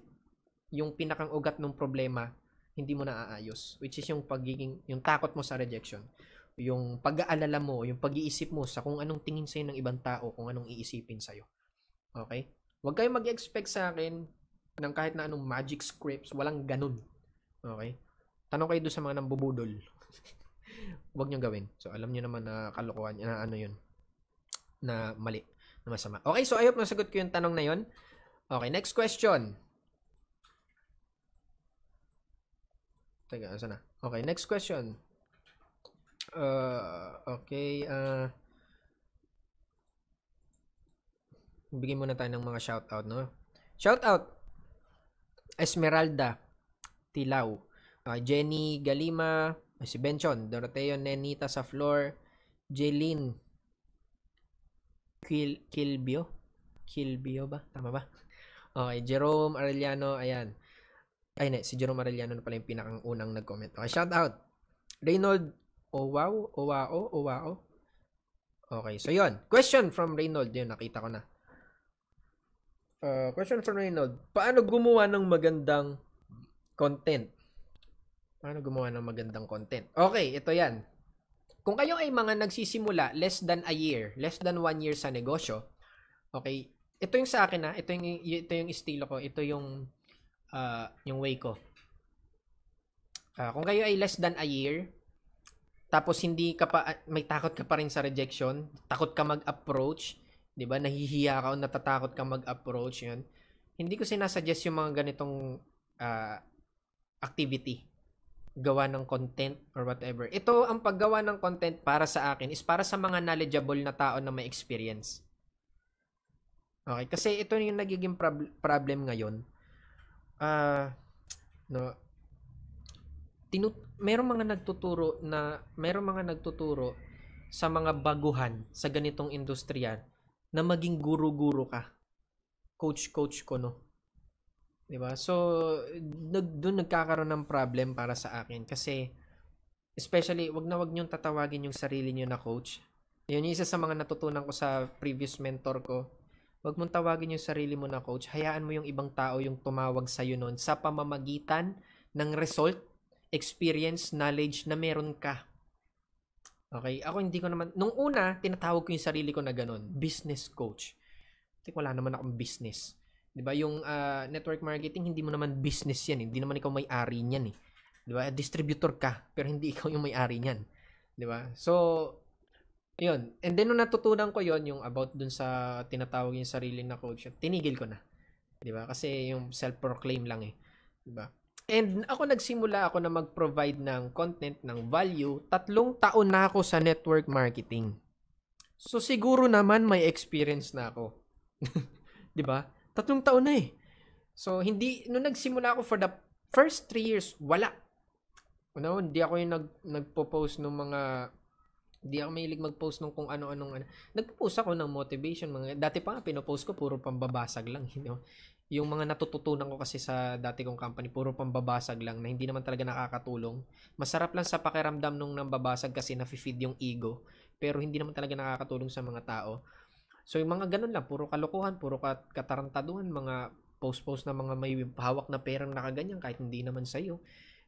yung pinakang ugat ng problema hindi mo naaayos. which is yung pagiging yung takot mo sa rejection, yung pag-aalala mo, yung pag-iisip mo sa kung anong tingin sa'yo ng ibang tao, kung anong iisipin sa'yo. Okay? Huwag kayong mag-expect sa akin ng kahit na anong magic scripts, walang ganun. Okay? Tanong kayo doon sa mga nambubudol. Huwag niyong gawin. So, alam niyo naman na kalokohan, na ano yun, na mali, na masama. Okay, so I hope nasagot ko yung tanong na yun. Okay, next question. Teka, asa na? Okay, next question. Uh, okay, uh, bigyan muna tayo ng mga shoutout, no? Shoutout Esmeralda Tilaw, uh, ah, Jenny Galima, si Benchon, Doroteo Nenita sa floor, Jeline Quil Kilbio, Kilbio ba? Tama ba? Okay, Jerome Arellano, ayan. Ay, na, si Jerome Arellano na pala yung pinakang unang nag-comment. Okay, shout out. Reynold Owaw, Owao, Owao. Okay, so yon Question from Reynold, yun, nakita ko na. Uh, question from Reynold. Paano gumawa ng magandang content? Paano gumawa ng magandang content? Okay, ito yan. Kung kayo ay mga nagsisimula less than a year, less than one year sa negosyo, okay, ito yung sa akin na, ah, ito yung, ito yung estilo ko, ito yung, uh, yung way ko. Uh, kung kayo ay less than a year, tapos hindi ka pa, may takot ka pa rin sa rejection, takot ka mag-approach, 'di ba? Nahihiya ka o natatakot kang mag-approach 'yun. Hindi ko sinasuggest yung mga ganitong uh, activity gawa ng content or whatever. Ito ang paggawa ng content para sa akin is para sa mga knowledgeable na tao na may experience. Okay, kasi ito yung nagiging prob- problem ngayon. uh, no. Tinut merong mga nagtuturo na merong mga nagtuturo sa mga baguhan sa ganitong industriya na maging guru-guru ka. Coach-coach ko, no? ba diba? So, nag, doon nagkakaroon ng problem para sa akin. Kasi, especially, wag na wag niyong tatawagin yung sarili niyo na coach. Yun yung isa sa mga natutunan ko sa previous mentor ko. Wag mong tawagin yung sarili mo na coach. Hayaan mo yung ibang tao yung tumawag sa iyo noon sa pamamagitan ng result, experience, knowledge na meron ka. Okay, ako hindi ko naman, nung una, tinatawag ko yung sarili ko na ganun, business coach. Kasi wala naman akong business. 'Di ba? Yung uh, network marketing, hindi mo naman business 'yan, eh. hindi naman ikaw may-ari niyan eh. 'Di ba? Distributor ka, pero hindi ikaw yung may-ari niyan. 'Di ba? So, 'yun. And then nung natutunan ko 'yon, yung about dun sa tinatawag yung sarili na coach, tinigil ko na. 'Di ba? Kasi yung self-proclaim lang eh. 'Di ba? And ako nagsimula ako na mag-provide ng content ng value, tatlong taon na ako sa network marketing. So siguro naman may experience na ako. 'Di ba? Tatlong taon na eh. So hindi nung nagsimula ako for the first three years, wala. Ano, hindi ako yung nag nagpo-post ng mga hindi ako mahilig mag-post ng kung ano-anong ano. Nagpo-post ako ng motivation mga dati pa nga pino-post ko puro pambabasag lang, you know yung mga natututunan ko kasi sa dati kong company, puro pambabasag lang na hindi naman talaga nakakatulong. Masarap lang sa pakiramdam nung nambabasag kasi nafe-feed yung ego, pero hindi naman talaga nakakatulong sa mga tao. So yung mga ganun lang, puro kalokohan, puro kat- katarantaduhan, mga post-post na mga may hawak na perang nakaganyan kahit hindi naman sa'yo.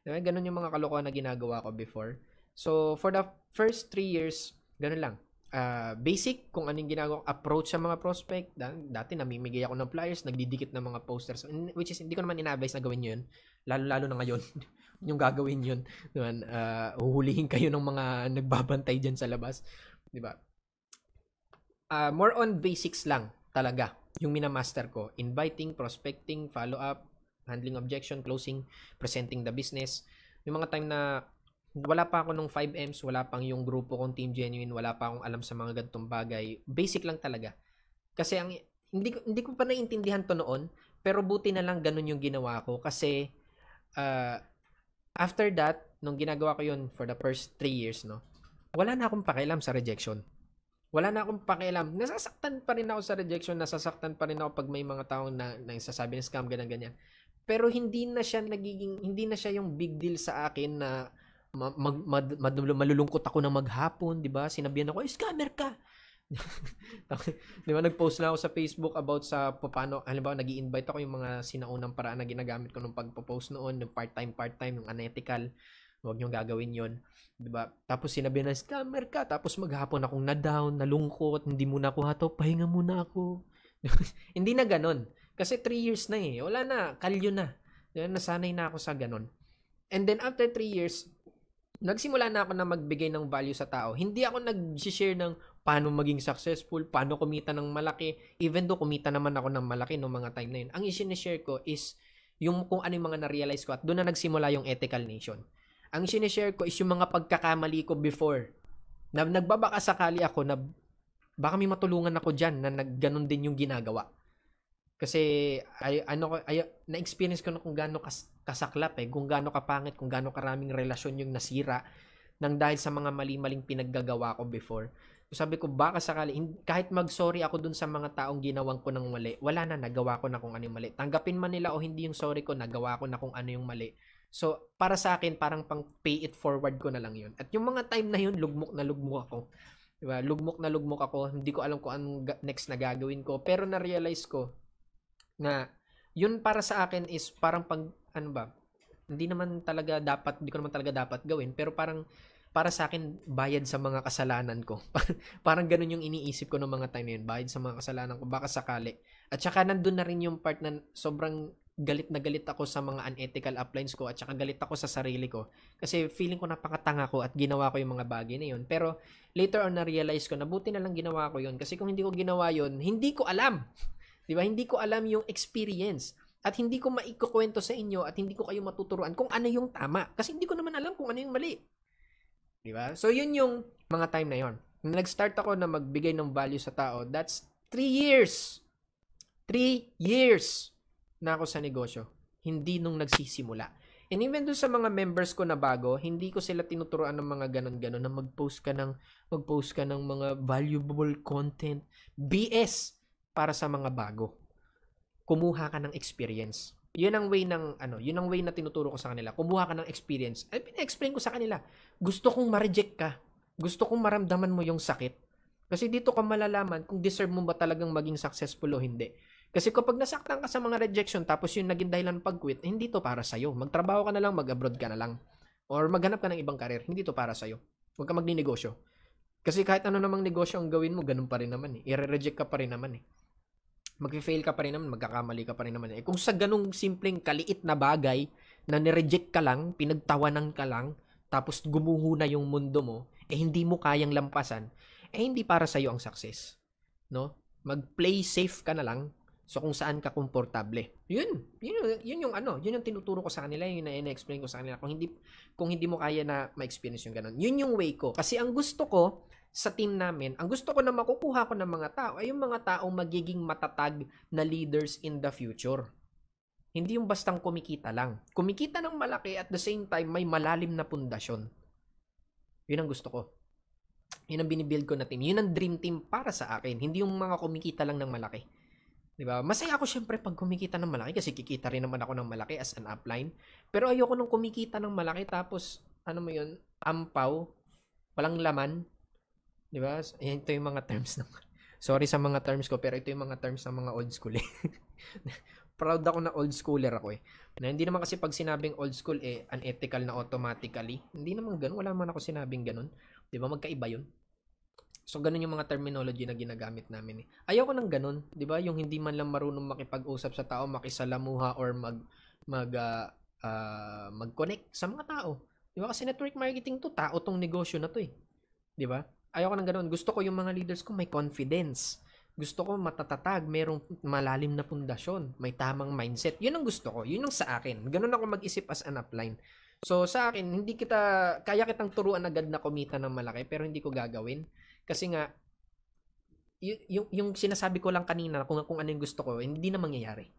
Diba? Ganun yung mga kalokohan na ginagawa ko before. So for the first three years, ganun lang uh, basic kung anong ginagawa approach sa mga prospect. Dati namimigay ako ng flyers, nagdidikit ng mga posters. Which is, hindi ko naman in-advise na gawin yun. Lalo-lalo na ngayon. yung gagawin yun. Naman, uh, huhulihin kayo ng mga nagbabantay dyan sa labas. di ba Uh, more on basics lang talaga yung minamaster ko. Inviting, prospecting, follow-up, handling objection, closing, presenting the business. Yung mga time na wala pa ako nung 5Ms, wala pang yung grupo kong Team Genuine, wala pa akong alam sa mga gantong bagay. Basic lang talaga. Kasi ang hindi hindi ko pa naiintindihan to noon, pero buti na lang ganun yung ginawa ko kasi uh, after that nung ginagawa ko yun for the first 3 years no. Wala na akong pakialam sa rejection. Wala na akong pakialam. Nasasaktan pa rin ako sa rejection, nasasaktan pa rin ako pag may mga taong na, na sasabi ng scam ganyan ganyan. Pero hindi na siya nagiging hindi na siya yung big deal sa akin na mag, mag, mag, malulungkot ako ng maghapon, 'di ba? Sinabihan ako, "Scammer ka." 'Di ba nag-post na ako sa Facebook about sa paano, halimbawa nag-i-invite ako yung mga sinaunang paraan na ginagamit ko nung pagpo-post noon, yung part-time part-time, yung unethical. Huwag niyo gagawin 'yon, 'di ba? Tapos sinabihan na scammer ka, tapos maghapon akong na-down, nalungkot, hindi mo na kuha to, pahinga muna ako. hindi na ganon. Kasi 3 years na eh. Wala na. Kalyo na. Nasanay na ako sa ganon. And then after 3 years, nagsimula na ako na magbigay ng value sa tao. Hindi ako nag-share ng paano maging successful, paano kumita ng malaki. Even though kumita naman ako ng malaki noong mga time na yun. Ang isinishare ko is yung kung ano yung mga na-realize ko at doon na nagsimula yung Ethical Nation. Ang sinishare ko is yung mga pagkakamali ko before. Na nagbabaka sakali ako na baka may matulungan ako dyan na nagganon din yung ginagawa. Kasi ay ano ay na-experience ko na kung gaano kas, kasaklap eh, kung gaano kapangit, kung gaano karaming relasyon yung nasira nang dahil sa mga mali-maling pinaggagawa ko before. So sabi ko baka sakali kahit mag-sorry ako dun sa mga taong ginawan ko ng mali, wala na nagawa ko na kung ano yung mali. Tanggapin man nila o hindi yung sorry ko, nagawa ko na kung ano yung mali. So para sa akin parang pang pay it forward ko na lang yun. At yung mga time na yun, lugmok na lugmok ako. Diba? Lugmok na lugmok ako. Hindi ko alam kung anong next na gagawin ko. Pero na-realize ko, na yun para sa akin is parang pag ano ba hindi naman talaga dapat hindi ko naman talaga dapat gawin pero parang para sa akin bayad sa mga kasalanan ko. parang ganun yung iniisip ko ng mga time na yun, bayad sa mga kasalanan ko baka sakali. At saka nandun na rin yung part na sobrang galit na galit ako sa mga unethical uplines ko at saka galit ako sa sarili ko kasi feeling ko napakatanga ko at ginawa ko yung mga bagay na yun pero later on na realize ko na buti na lang ginawa ko yun kasi kung hindi ko ginawa yun hindi ko alam Di ba? Hindi ko alam yung experience at hindi ko maikukwento sa inyo at hindi ko kayo matuturuan kung ano yung tama kasi hindi ko naman alam kung ano yung mali. 'Di ba? So yun yung mga time na yon. Nung nag-start ako na magbigay ng value sa tao, that's 3 years. 3 years na ako sa negosyo. Hindi nung nagsisimula. And even doon sa mga members ko na bago, hindi ko sila tinuturuan ng mga ganon-ganon na mag-post ka ng mag-post ka ng mga valuable content. BS para sa mga bago. Kumuha ka ng experience. Yun ang way ng ano, yun ang way na tinuturo ko sa kanila. Kumuha ka ng experience. Ay pina-explain ko sa kanila. Gusto kong ma-reject ka. Gusto kong maramdaman mo yung sakit. Kasi dito ka malalaman kung deserve mo ba talagang maging successful o hindi. Kasi kapag nasaktan ka sa mga rejection tapos yung naging dahilan pag-quit, eh, hindi to para sa'yo. Magtrabaho ka na lang, mag-abroad ka na lang. Or maghanap ka ng ibang karir. Hindi to para sa'yo. Huwag ka magninegosyo. Kasi kahit ano namang negosyo ang gawin mo, ganun pa rin naman eh. I-reject ka pa rin naman eh magfe-fail ka pa rin naman, magkakamali ka pa rin naman. Eh, kung sa ganung simpleng kaliit na bagay na nireject ka lang, pinagtawanan ka lang, tapos gumuho na yung mundo mo, eh hindi mo kayang lampasan, eh hindi para sa'yo ang success. No? Mag-play safe ka na lang so kung saan ka komportable. Yun, yun, yun yung ano, yun yung tinuturo ko sa kanila, yun na explain ko sa kanila. Kung hindi, kung hindi mo kaya na ma-experience yung ganun. Yun yung way ko. Kasi ang gusto ko, sa team namin, ang gusto ko na makukuha ko ng mga tao ay yung mga taong magiging matatag na leaders in the future. Hindi yung bastang kumikita lang. Kumikita ng malaki at the same time may malalim na pundasyon. Yun ang gusto ko. Yun ang binibuild ko na team. Yun ang dream team para sa akin. Hindi yung mga kumikita lang ng malaki. 'Di ba? Masaya ako syempre pag kumikita ng malaki kasi kikita rin naman ako ng malaki as an upline. Pero ayoko nung kumikita ng malaki tapos ano mo yun, ampaw, walang laman, 'Di ba? Ito yung mga terms ng Sorry sa mga terms ko, pero ito yung mga terms ng mga old school. Eh. Proud ako na old schooler ako eh. Na hindi naman kasi pag sinabing old school eh unethical na automatically. Hindi naman ganoon, wala naman ako sinabing ganoon. 'Di ba? Magkaiba 'yun. So ganun yung mga terminology na ginagamit namin eh. Ayoko ng ganun, 'di ba? Yung hindi man lang marunong makipag-usap sa tao, makisalamuha or mag mag uh, uh, mag-connect sa mga tao. 'Di ba? Kasi network marketing to, tao tong negosyo na to eh. 'Di ba? ayoko ng ganoon. Gusto ko yung mga leaders ko may confidence. Gusto ko matatatag, merong malalim na pundasyon, may tamang mindset. Yun ang gusto ko, yun ang sa akin. Ganun ako mag-isip as an upline. So sa akin, hindi kita, kaya kitang turuan agad na kumita ng malaki pero hindi ko gagawin. Kasi nga, y- yung, yung sinasabi ko lang kanina kung, kung ano yung gusto ko, hindi na mangyayari.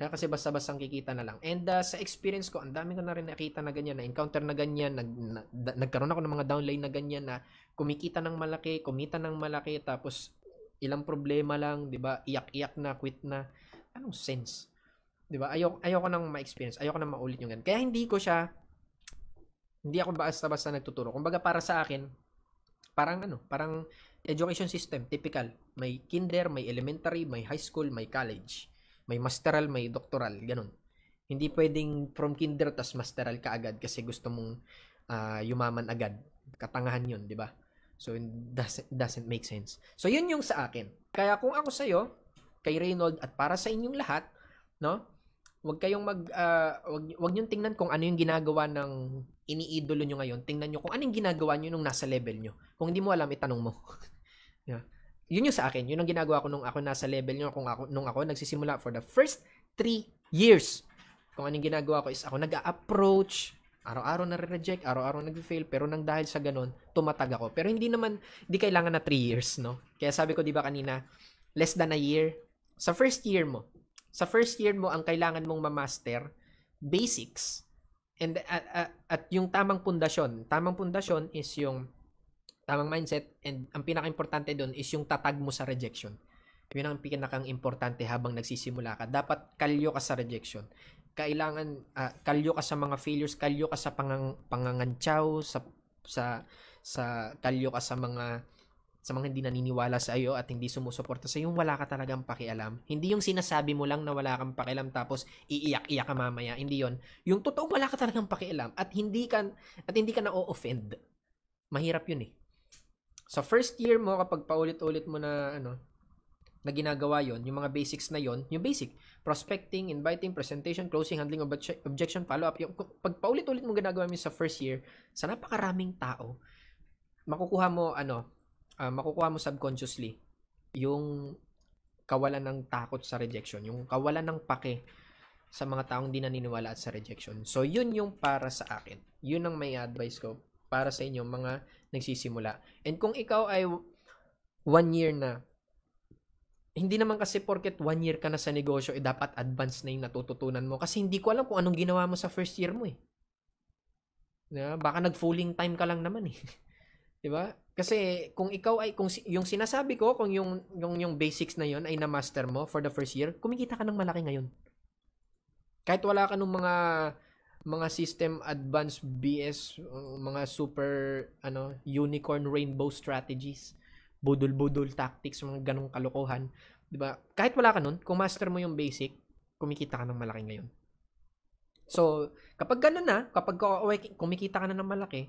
Yeah, kasi basta-basta kikita na lang. And uh, sa experience ko, ang dami ko na rin nakita na ganyan, na-encounter na ganyan, nag, na, da, nagkaroon ako ng mga downline na ganyan na kumikita ng malaki, kumita ng malaki, tapos ilang problema lang, 'di ba? Iyak-iyak na, quit na. Anong sense? 'Di ba? Ayaw ayoko nang ma-experience, ayoko nang maulit yung ganun. Kaya hindi ko siya hindi ako basta-basta nagtuturo. Kumbaga para sa akin, parang ano, parang education system, typical. May kinder, may elementary, may high school, may college. May masteral, may doktoral, ganun. Hindi pwedeng from kinder tas masteral ka agad kasi gusto mong uh, yumaman agad. Katangahan yun, di ba? So, it doesn't, doesn't make sense. So, yun yung sa akin. Kaya kung ako sa'yo, kay Reynold at para sa inyong lahat, no? Huwag kayong mag, uh, ah, wag, wag niyong tingnan kung ano yung ginagawa ng iniidolo nyo ngayon. Tingnan nyo kung ano yung ginagawa nyo nung nasa level nyo. Kung hindi mo alam, itanong mo. yeah yun yung sa akin. Yun ang ginagawa ko nung ako nasa level nyo, kung ako, nung ako nagsisimula for the first three years. Kung anong ginagawa ko is ako nag-approach, araw-araw na reject araw-araw nag-fail, pero nang dahil sa ganun, tumatag ako. Pero hindi naman, hindi kailangan na three years, no? Kaya sabi ko, di ba kanina, less than a year. Sa first year mo, sa first year mo, ang kailangan mong ma-master, basics, and at, at, at yung tamang pundasyon. Tamang pundasyon is yung tamang mindset, and ang pinakaimportante doon is yung tatag mo sa rejection. Yun ang pinakang-importante habang nagsisimula ka. Dapat kalyo ka sa rejection. Kailangan, uh, kalyo ka sa mga failures, kalyo ka sa pangang, pangangantsaw, sa, sa, sa, kalyo ka sa mga, sa mga hindi naniniwala sa iyo at hindi sumusuporta sa yung wala ka talagang pakialam. Hindi yung sinasabi mo lang na wala kang pakialam tapos iiyak-iyak ka mamaya. Hindi yon. Yung totoo wala ka talagang pakialam at hindi ka at hindi ka na-offend. Mahirap yun eh sa first year mo kapag paulit-ulit mo na ano na ginagawa yon yung mga basics na yon yung basic prospecting inviting presentation closing handling obje- objection follow up yung pag paulit-ulit mo ginagawa mo sa first year sa napakaraming tao makukuha mo ano uh, makukuha mo subconsciously yung kawalan ng takot sa rejection yung kawalan ng pake sa mga taong di naniniwala at sa rejection so yun yung para sa akin yun ang may advice ko para sa inyong mga nagsisimula. And kung ikaw ay one year na, hindi naman kasi porket one year ka na sa negosyo, eh dapat advance na yung natututunan mo. Kasi hindi ko alam kung anong ginawa mo sa first year mo eh. Diba? Baka nag-fooling time ka lang naman eh. diba? Kasi kung ikaw ay, kung yung sinasabi ko, kung yung, yung, yung basics na yon ay na-master mo for the first year, kumikita ka ng malaki ngayon. Kahit wala ka ng mga mga system advanced BS, mga super ano unicorn rainbow strategies, budol-budol tactics, mga ganong kalokohan, 'di ba? Kahit wala ka nun, kung master mo yung basic, kumikita ka ng malaki ngayon. So, kapag ganun na, kapag kumikita ka na ng malaki,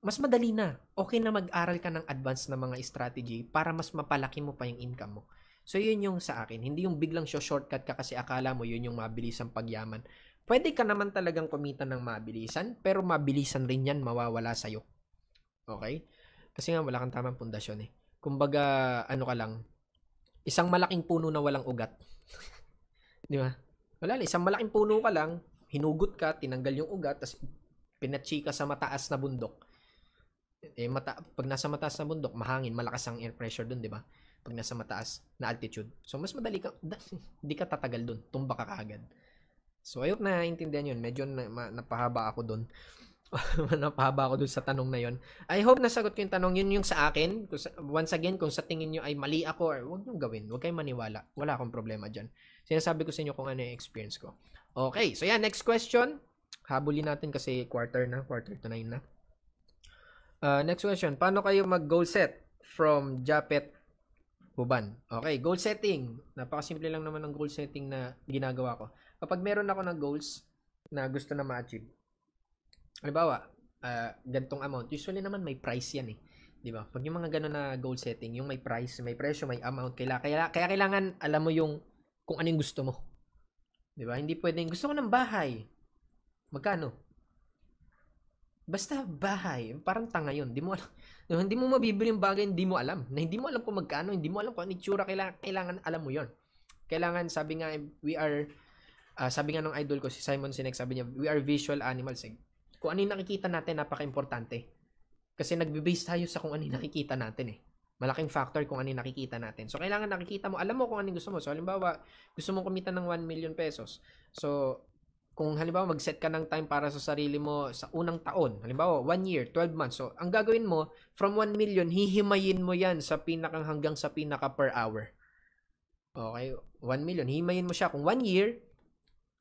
mas madali na. Okay na mag-aral ka ng advanced na mga strategy para mas mapalaki mo pa yung income mo. So, yun yung sa akin. Hindi yung biglang shortcut ka kasi akala mo yun yung mabilis ang pagyaman. Pwede ka naman talagang kumita ng mabilisan, pero mabilisan rin yan mawawala sa'yo. Okay? Kasi nga, wala kang tamang pundasyon eh. Kumbaga, ano ka lang, isang malaking puno na walang ugat. Di ba? Wala lang, isang malaking puno ka lang, hinugot ka, tinanggal yung ugat, tapos pinatsi ka sa mataas na bundok. Eh, mata, pag nasa mataas na bundok, mahangin, malakas ang air pressure dun, di ba? Pag nasa mataas na altitude. So, mas madali ka, hindi ka tatagal dun, tumba ka kaagad. So, I hope na intindihan yun. Medyo na, ma, napahaba ako doon. napahaba ako doon sa tanong na yun. I hope nasagot ko yung tanong. Yun yung sa akin. Once again, kung sa tingin nyo ay mali ako, or huwag nyo gawin. Huwag kayong maniwala. Wala akong problema dyan. Sinasabi ko sa inyo kung ano yung experience ko. Okay. So, yan. Next question. Habulin natin kasi quarter na. Quarter to nine na. Uh, next question. Paano kayo mag-goal set from Japet Uban? Okay. Goal setting. Napakasimple lang naman ng goal setting na ginagawa ko kapag meron ako ng goals na gusto na ma-achieve, halimbawa, uh, gantong amount, usually naman may price yan eh. Di ba? Pag yung mga ganun na goal setting, yung may price, may presyo, may amount, kaya, kaya, kaya kailangan alam mo yung kung anong gusto mo. Di ba? Hindi pwedeng, gusto ko ng bahay. Magkano? Basta bahay, parang tanga yun. Di mo alam, hindi mo mabibili yung bagay, hindi mo alam. Na hindi mo alam kung magkano, hindi mo alam kung anong tsura, kailangan, kailangan alam mo yon Kailangan, sabi nga, we are uh, sabi nga ng idol ko, si Simon Sinek, sabi niya, we are visual animals. Eh. Kung ano yung nakikita natin, napaka-importante. Kasi nagbe-base tayo sa kung ano yung nakikita natin eh. Malaking factor kung ano yung nakikita natin. So, kailangan nakikita mo, alam mo kung ano yung gusto mo. So, halimbawa, gusto mong kumita ng 1 million pesos. So, kung halimbawa mag-set ka ng time para sa sarili mo sa unang taon, halimbawa 1 year, 12 months. So, ang gagawin mo, from 1 million, hihimayin mo yan sa pinakang hanggang sa pinaka per hour. Okay, 1 million. Himayin mo siya. Kung 1 year,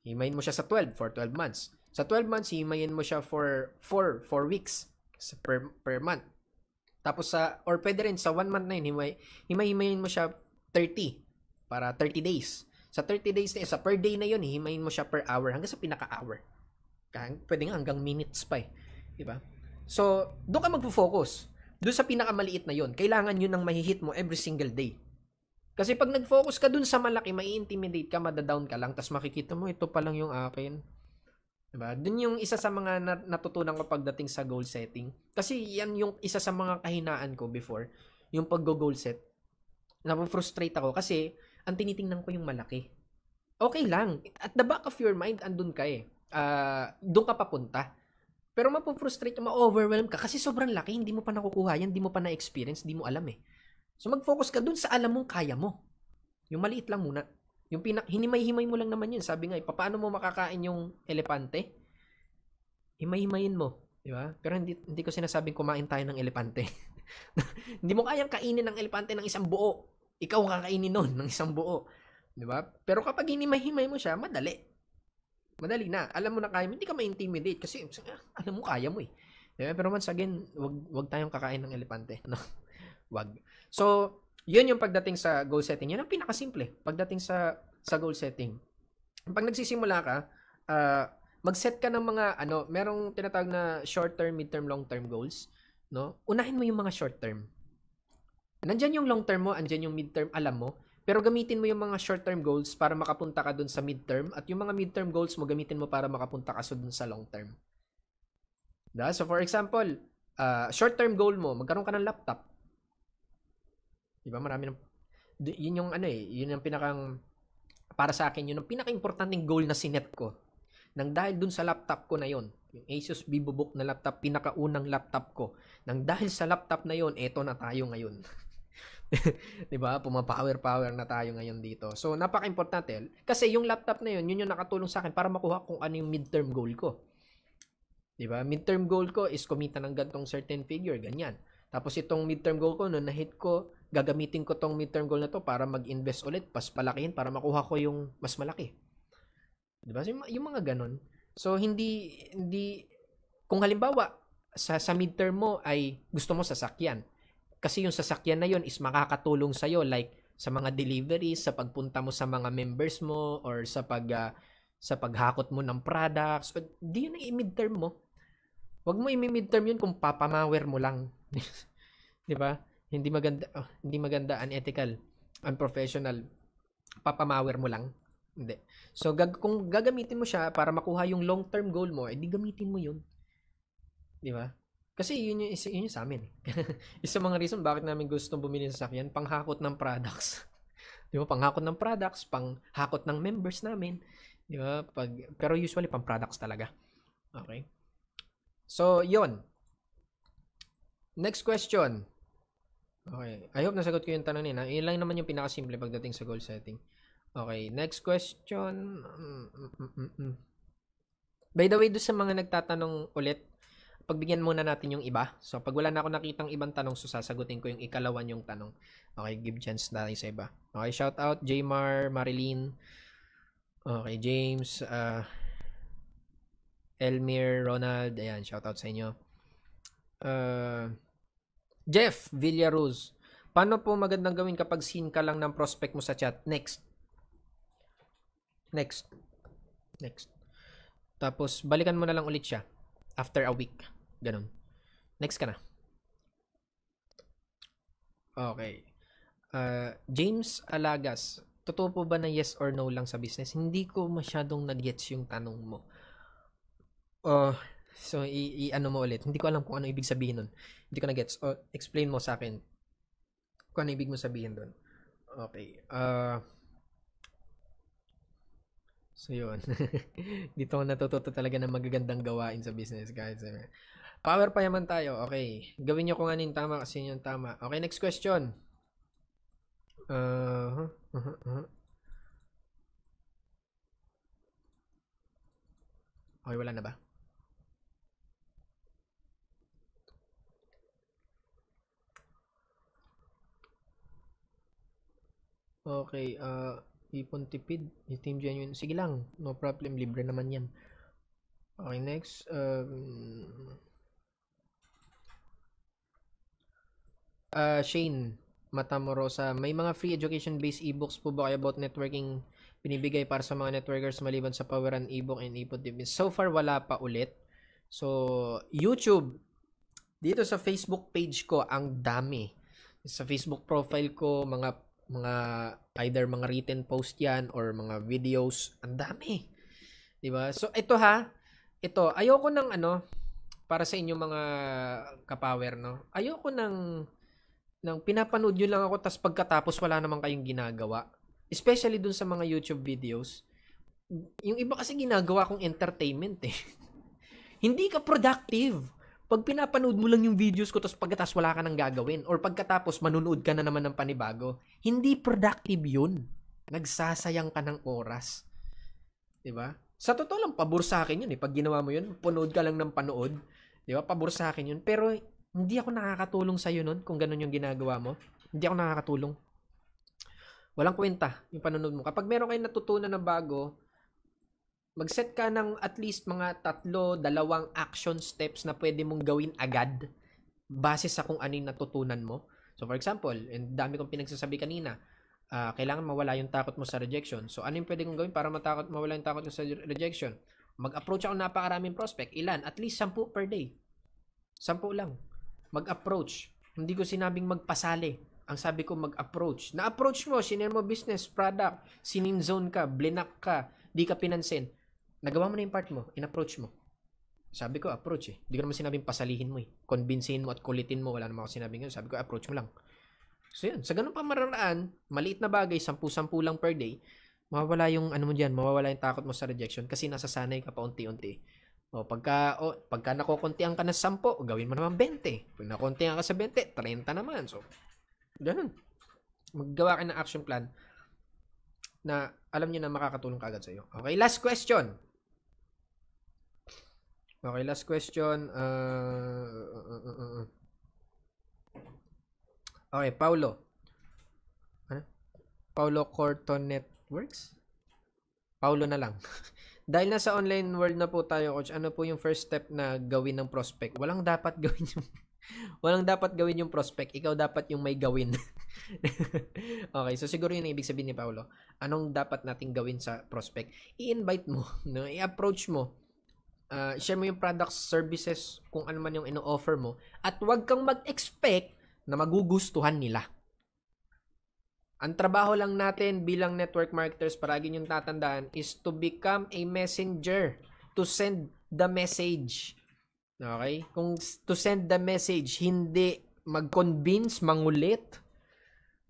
Himayin mo siya sa 12 for 12 months. Sa 12 months, himayin mo siya for 4 4 weeks per per month. Tapos sa or pwede rin sa 1 month na yun, himay, himayin mo siya 30 para 30 days. Sa 30 days na sa per day na yun, himayin mo siya per hour hanggang sa pinaka-hour. Pwede nga hanggang minutes pa eh. 'Di ba? So, doon ka magfo-focus. Doon sa pinakamaliit na yun, kailangan yun ang mahihit mo every single day. Kasi pag nag-focus ka dun sa malaki, mai-intimidate ka, madadown ka lang, tapos makikita mo, ito pa lang yung akin. Diba? Dun yung isa sa mga natutunan ko pagdating sa goal setting. Kasi yan yung isa sa mga kahinaan ko before, yung pag-goal set. Napo-frustrate ako kasi ang tinitingnan ko yung malaki. Okay lang. At the back of your mind, andun ka eh. Uh, ah, doon ka papunta. Pero mapo-frustrate ka, ma-overwhelm ka kasi sobrang laki, hindi mo pa nakukuha yan, hindi mo pa na-experience, hindi mo alam eh. So mag-focus ka dun sa alam mong kaya mo. Yung maliit lang muna. Yung pinak hinimay-himay mo lang naman yun. Sabi nga, eh, paano mo makakain yung elepante? Himay-himayin mo, di ba? Pero hindi hindi ko sinasabing kumain tayo ng elepante. hindi mo kayang kainin ng elepante ng isang buo. Ikaw ang kakainin noon ng isang buo. Di ba? Pero kapag hinimay-himay mo siya, madali. Madali na. Alam mo na kaya mo, hindi ka ma-intimidate kasi alam mo kaya mo eh. Diba? Pero once again, wag wag tayong kakain ng elepante. Ano? wag. So, yun yung pagdating sa goal setting. Yun ang pinakasimple pagdating sa sa goal setting. Pag nagsisimula ka, uh, mag-set ka ng mga ano, merong tinatawag na short term, mid term, long term goals, no? Unahin mo yung mga short term. Nandiyan yung long term mo, andiyan yung mid term, alam mo, pero gamitin mo yung mga short term goals para makapunta ka dun sa mid term at yung mga mid term goals mo gamitin mo para makapunta ka so dun sa long term. Da? Diba? So for example, uh, ah, short term goal mo, magkaroon ka ng laptop. Di ba? Marami ng... Yun yung ano eh, yun yung pinakang... Para sa akin, yun ang pinaka-importanting goal na sinet ko. Nang dahil dun sa laptop ko na yon yung Asus VivoBook na laptop, pinakaunang laptop ko. Nang dahil sa laptop na yon eto na tayo ngayon. 'di ba? Pumapower power na tayo ngayon dito. So napaka-importante kasi yung laptop na yun, yun yung nakatulong sa akin para makuha kung ano yung midterm goal ko. 'Di ba? Midterm goal ko is kumita ng gantong certain figure, ganyan. Tapos itong midterm goal ko noon na hit ko gagamitin ko tong midterm goal na to para mag-invest ulit, pas palakihin, para makuha ko yung mas malaki. Di ba? So, yung, yung mga ganun. So, hindi, hindi, kung halimbawa, sa, sa midterm mo ay gusto mo sasakyan. Kasi yung sasakyan na yon is makakatulong sa iyo like sa mga delivery, sa pagpunta mo sa mga members mo, or sa pag, uh, sa paghakot mo ng products. O, di yun ang midterm mo. Huwag mo i-midterm yun kung papamawer mo lang. di ba? hindi maganda oh, hindi maganda unethical unprofessional papamawer mo lang hindi so gag kung gagamitin mo siya para makuha yung long term goal mo edi eh, gamitin mo yun di ba kasi yun yung, isa, yun yung sa amin. Eh. isa mga reason bakit namin gustong bumili ng sasakyan, panghakot ng products. di ba? Panghakot ng products, panghakot ng members namin. Di ba? Pag, pero usually, pang products talaga. Okay? So, yon Next question. Okay. I hope nasagot ko yung tanong nina. Yun lang naman yung pinakasimple pagdating sa goal setting. Okay. Next question. By the way, do sa mga nagtatanong ulit, pagbigyan muna natin yung iba. So, pag wala na ako nakitang ibang tanong, so sasagutin ko yung ikalawan yung tanong. Okay, give chance na sa iba. Okay, shout out Jmar, Marilyn, okay, James, uh, Elmir, Ronald, ayan, shout out sa inyo. Uh, Jeff Villaruz, paano po magandang gawin kapag seen ka lang ng prospect mo sa chat? Next. Next. Next. Tapos, balikan mo na lang ulit siya after a week. Ganun. Next ka na. Okay. Uh, James Alagas, totoo po ba na yes or no lang sa business? Hindi ko masyadong nag-gets yung tanong mo. Uh, So, i-ano i, ano mo ulit. Hindi ko alam kung ano ibig sabihin nun. Hindi ko na-gets. O, explain mo sa akin kung ano ibig mo sabihin dun. Okay. Uh, so, yun. Dito ko natututo talaga ng magagandang gawain sa business, guys. Power pa yaman tayo. Okay. Gawin nyo kung ano yung tama kasi yun yung tama. Okay, next question. Uh, uh, uh, uh. Okay, wala na ba? Okay, uh, ipon tipid, team genuine. Sige lang, no problem, libre naman yan. Okay, next. Um, uh, Shane Matamorosa, ah, may mga free education-based ebooks po ba kayo about networking binibigay para sa mga networkers maliban sa power and ebook and ipon tipid? So far, wala pa ulit. So, YouTube, dito sa Facebook page ko, ang dami. Sa Facebook profile ko, mga mga either mga written post yan or mga videos, ang dami. 'Di ba? So ito ha, ito ayoko ng ano para sa inyong mga kapower no. Ayoko ng ng pinapanood niyo lang ako tapos pagkatapos wala naman kayong ginagawa. Especially dun sa mga YouTube videos. Yung iba kasi ginagawa kong entertainment eh. Hindi ka productive pag pinapanood mo lang yung videos ko tapos pagkatapos wala ka nang gagawin or pagkatapos manunood ka na naman ng panibago, hindi productive yun. Nagsasayang ka ng oras. 'Di ba? Sa totoo lang pabor sa akin yun eh. Pag ginawa mo yun, punood ka lang ng panood, 'di ba? Pabor sa akin yun, pero hindi ako nakakatulong sa iyo noon kung ganun yung ginagawa mo. Hindi ako nakakatulong. Walang kwenta yung panonood mo. Kapag meron kayong natutunan na bago, mag-set ka ng at least mga tatlo, dalawang action steps na pwede mong gawin agad base sa kung ano yung natutunan mo. So for example, and dami kong pinagsasabi kanina, uh, kailangan mawala yung takot mo sa rejection. So ano yung pwede kong gawin para matakot, mawala yung takot ko sa rejection? Mag-approach ako ng napakaraming prospect. Ilan? At least 10 per day. 10 lang. Mag-approach. Hindi ko sinabing magpasali ang sabi ko mag-approach. Na-approach mo, sinare mo business, product, sinin zone ka, blinak ka, di ka pinansin. Nagawa mo na yung part mo, in-approach mo. Sabi ko, approach eh. Hindi ko naman sinabing pasalihin mo eh. Convincein mo at kulitin mo. Wala naman ako sinabing yun. Sabi ko, approach mo lang. So yun, sa ganun pa mararaan, maliit na bagay, sampu-sampu lang per day, mawawala yung ano mo diyan, mawawala yung takot mo sa rejection kasi nasasanay ka pa unti-unti. O pagka o, pagka nakokontihan ka na 10, gawin mo naman 20. Pag nakontihan ka sa 20, 30 naman. So ganun. Maggawa ka ng action plan na alam niyo na makakatulong kaagad sa iyo. Okay, last question. Okay, last question. Uh uh, uh, uh, uh, uh. Okay, Paulo. Ano? Paulo Corton Networks? Paulo na lang. Dahil nasa online world na po tayo, coach, ano po yung first step na gawin ng prospect? Walang dapat gawin yung walang dapat gawin yung prospect. Ikaw dapat yung may gawin. okay, so siguro yun ang ibig sabihin ni Paulo. Anong dapat nating gawin sa prospect? I-invite mo, no? i-approach mo uh, share mo yung products, services, kung ano man yung ino-offer mo. At huwag kang mag-expect na magugustuhan nila. Ang trabaho lang natin bilang network marketers, paragi yung tatandaan, is to become a messenger, to send the message. Okay? Kung to send the message, hindi mag-convince, mangulit,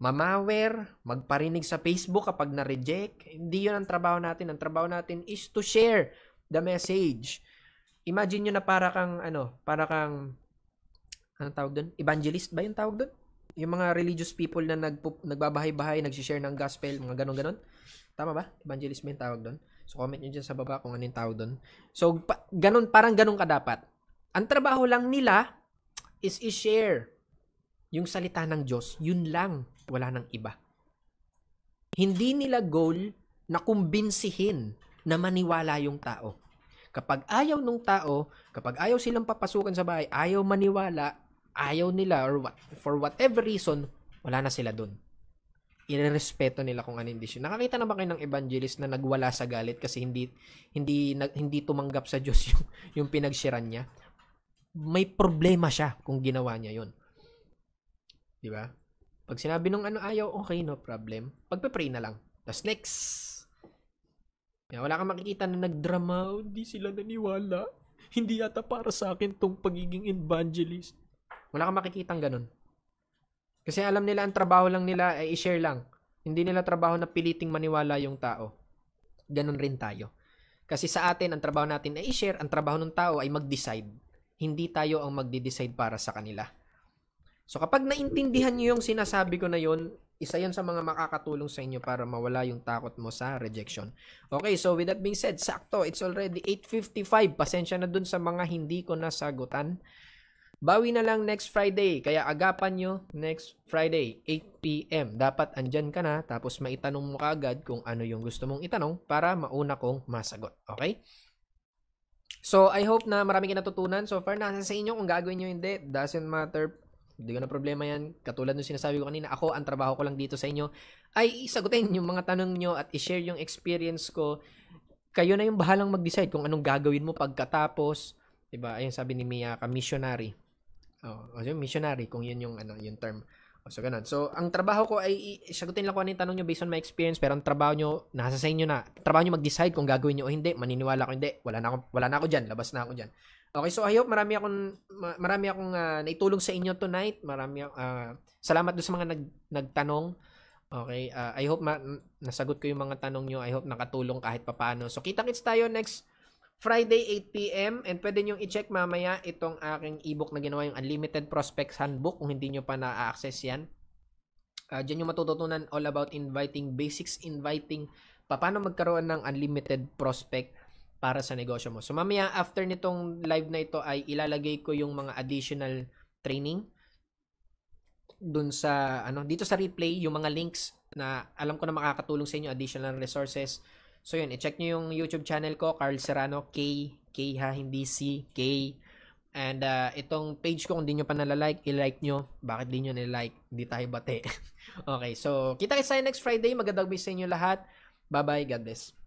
mamawer, magparinig sa Facebook kapag na-reject. Hindi yun ang trabaho natin. Ang trabaho natin is to share the message. Imagine nyo na para kang, ano, para kang, ano tawag doon? Evangelist ba yung tawag doon? Yung mga religious people na nagpup, nagbabahay-bahay, nagsishare ng gospel, mga ganon-ganon. Tama ba? Evangelist ba yung tawag doon? So, comment nyo dyan sa baba kung ano yung tawag doon. So, pa, ganun, parang ganun ka dapat. Ang trabaho lang nila is i-share yung salita ng Diyos. Yun lang. Wala nang iba. Hindi nila goal na kumbinsihin na maniwala yung tao. Kapag ayaw nung tao, kapag ayaw silang papasukan sa bahay, ayaw maniwala, ayaw nila or what, for whatever reason, wala na sila doon. Irerespeto nila kung ano yung decision. Nakakita na ba kayo ng evangelist na nagwala sa galit kasi hindi hindi hindi tumanggap sa Diyos yung yung pinagsiran niya? May problema siya kung ginawa niya 'yon. 'Di ba? Pag sinabi nung ano ayaw, okay no problem. Pagpe-pray na lang. Tapos next, kaya wala kang makikita na nagdrama, hindi sila naniwala. Hindi yata para sa akin tong pagiging evangelist. Wala kang makikita ganun. Kasi alam nila ang trabaho lang nila ay eh, i-share lang. Hindi nila trabaho na piliting maniwala yung tao. Ganun rin tayo. Kasi sa atin, ang trabaho natin ay i-share, ang trabaho ng tao ay mag-decide. Hindi tayo ang magde-decide para sa kanila. So kapag naintindihan niyo yung sinasabi ko na yon, isa yan sa mga makakatulong sa inyo para mawala yung takot mo sa rejection. Okay, so with that being said, sakto, it's already 8.55. Pasensya na dun sa mga hindi ko nasagutan. Bawi na lang next Friday, kaya agapan nyo next Friday, 8pm. Dapat andyan ka na, tapos maitanong mo agad kung ano yung gusto mong itanong para mauna kong masagot. Okay? So, I hope na marami kayo natutunan. So far, nasa sa inyo kung gagawin nyo hindi. Doesn't matter hindi ko na problema yan. Katulad ng sinasabi ko kanina, ako, ang trabaho ko lang dito sa inyo ay isagutin yung mga tanong nyo at i-share yung experience ko. Kayo na yung bahalang mag-decide kung anong gagawin mo pagkatapos. Diba? Ayun sabi ni Mia ka, missionary. Oh, oh yung missionary, kung yun yung, ano, yung term. Oh, so, ganun. So, ang trabaho ko ay, sagutin lang ko ano yung tanong nyo based on my experience, pero ang trabaho nyo, nasa sa inyo na. Trabaho nyo mag-decide kung gagawin nyo o hindi. Maniniwala ko hindi. Wala na ako, wala na ako dyan. Labas na ako dyan. Okay, so I hope marami akong marami akong uh, naitulong sa inyo tonight. Marami uh, salamat do sa mga nag nagtanong. Okay, uh, I hope ma- nasagot ko yung mga tanong nyo. I hope nakatulong kahit papaano. So kita-kits tayo next Friday 8 p.m. and pwede nyo i-check mamaya itong aking ebook na ginawa yung Unlimited Prospects Handbook kung hindi niyo pa na-access yan. Uh, diyan yung matututunan all about inviting, basics inviting, paano magkaroon ng unlimited prospect para sa negosyo mo. So mamaya after nitong live na ito ay ilalagay ko yung mga additional training dun sa ano dito sa replay yung mga links na alam ko na makakatulong sa inyo additional resources. So yun, i-check niyo yung YouTube channel ko, Carl Serrano, K, K ha, hindi C, K. And uh, itong page ko, kung di nyo pa nalalike, i-like niyo. Bakit di nyo nilike? Di tayo bate. okay, so kita kayo sa next Friday. Magandang sa inyo lahat. Bye-bye. God bless.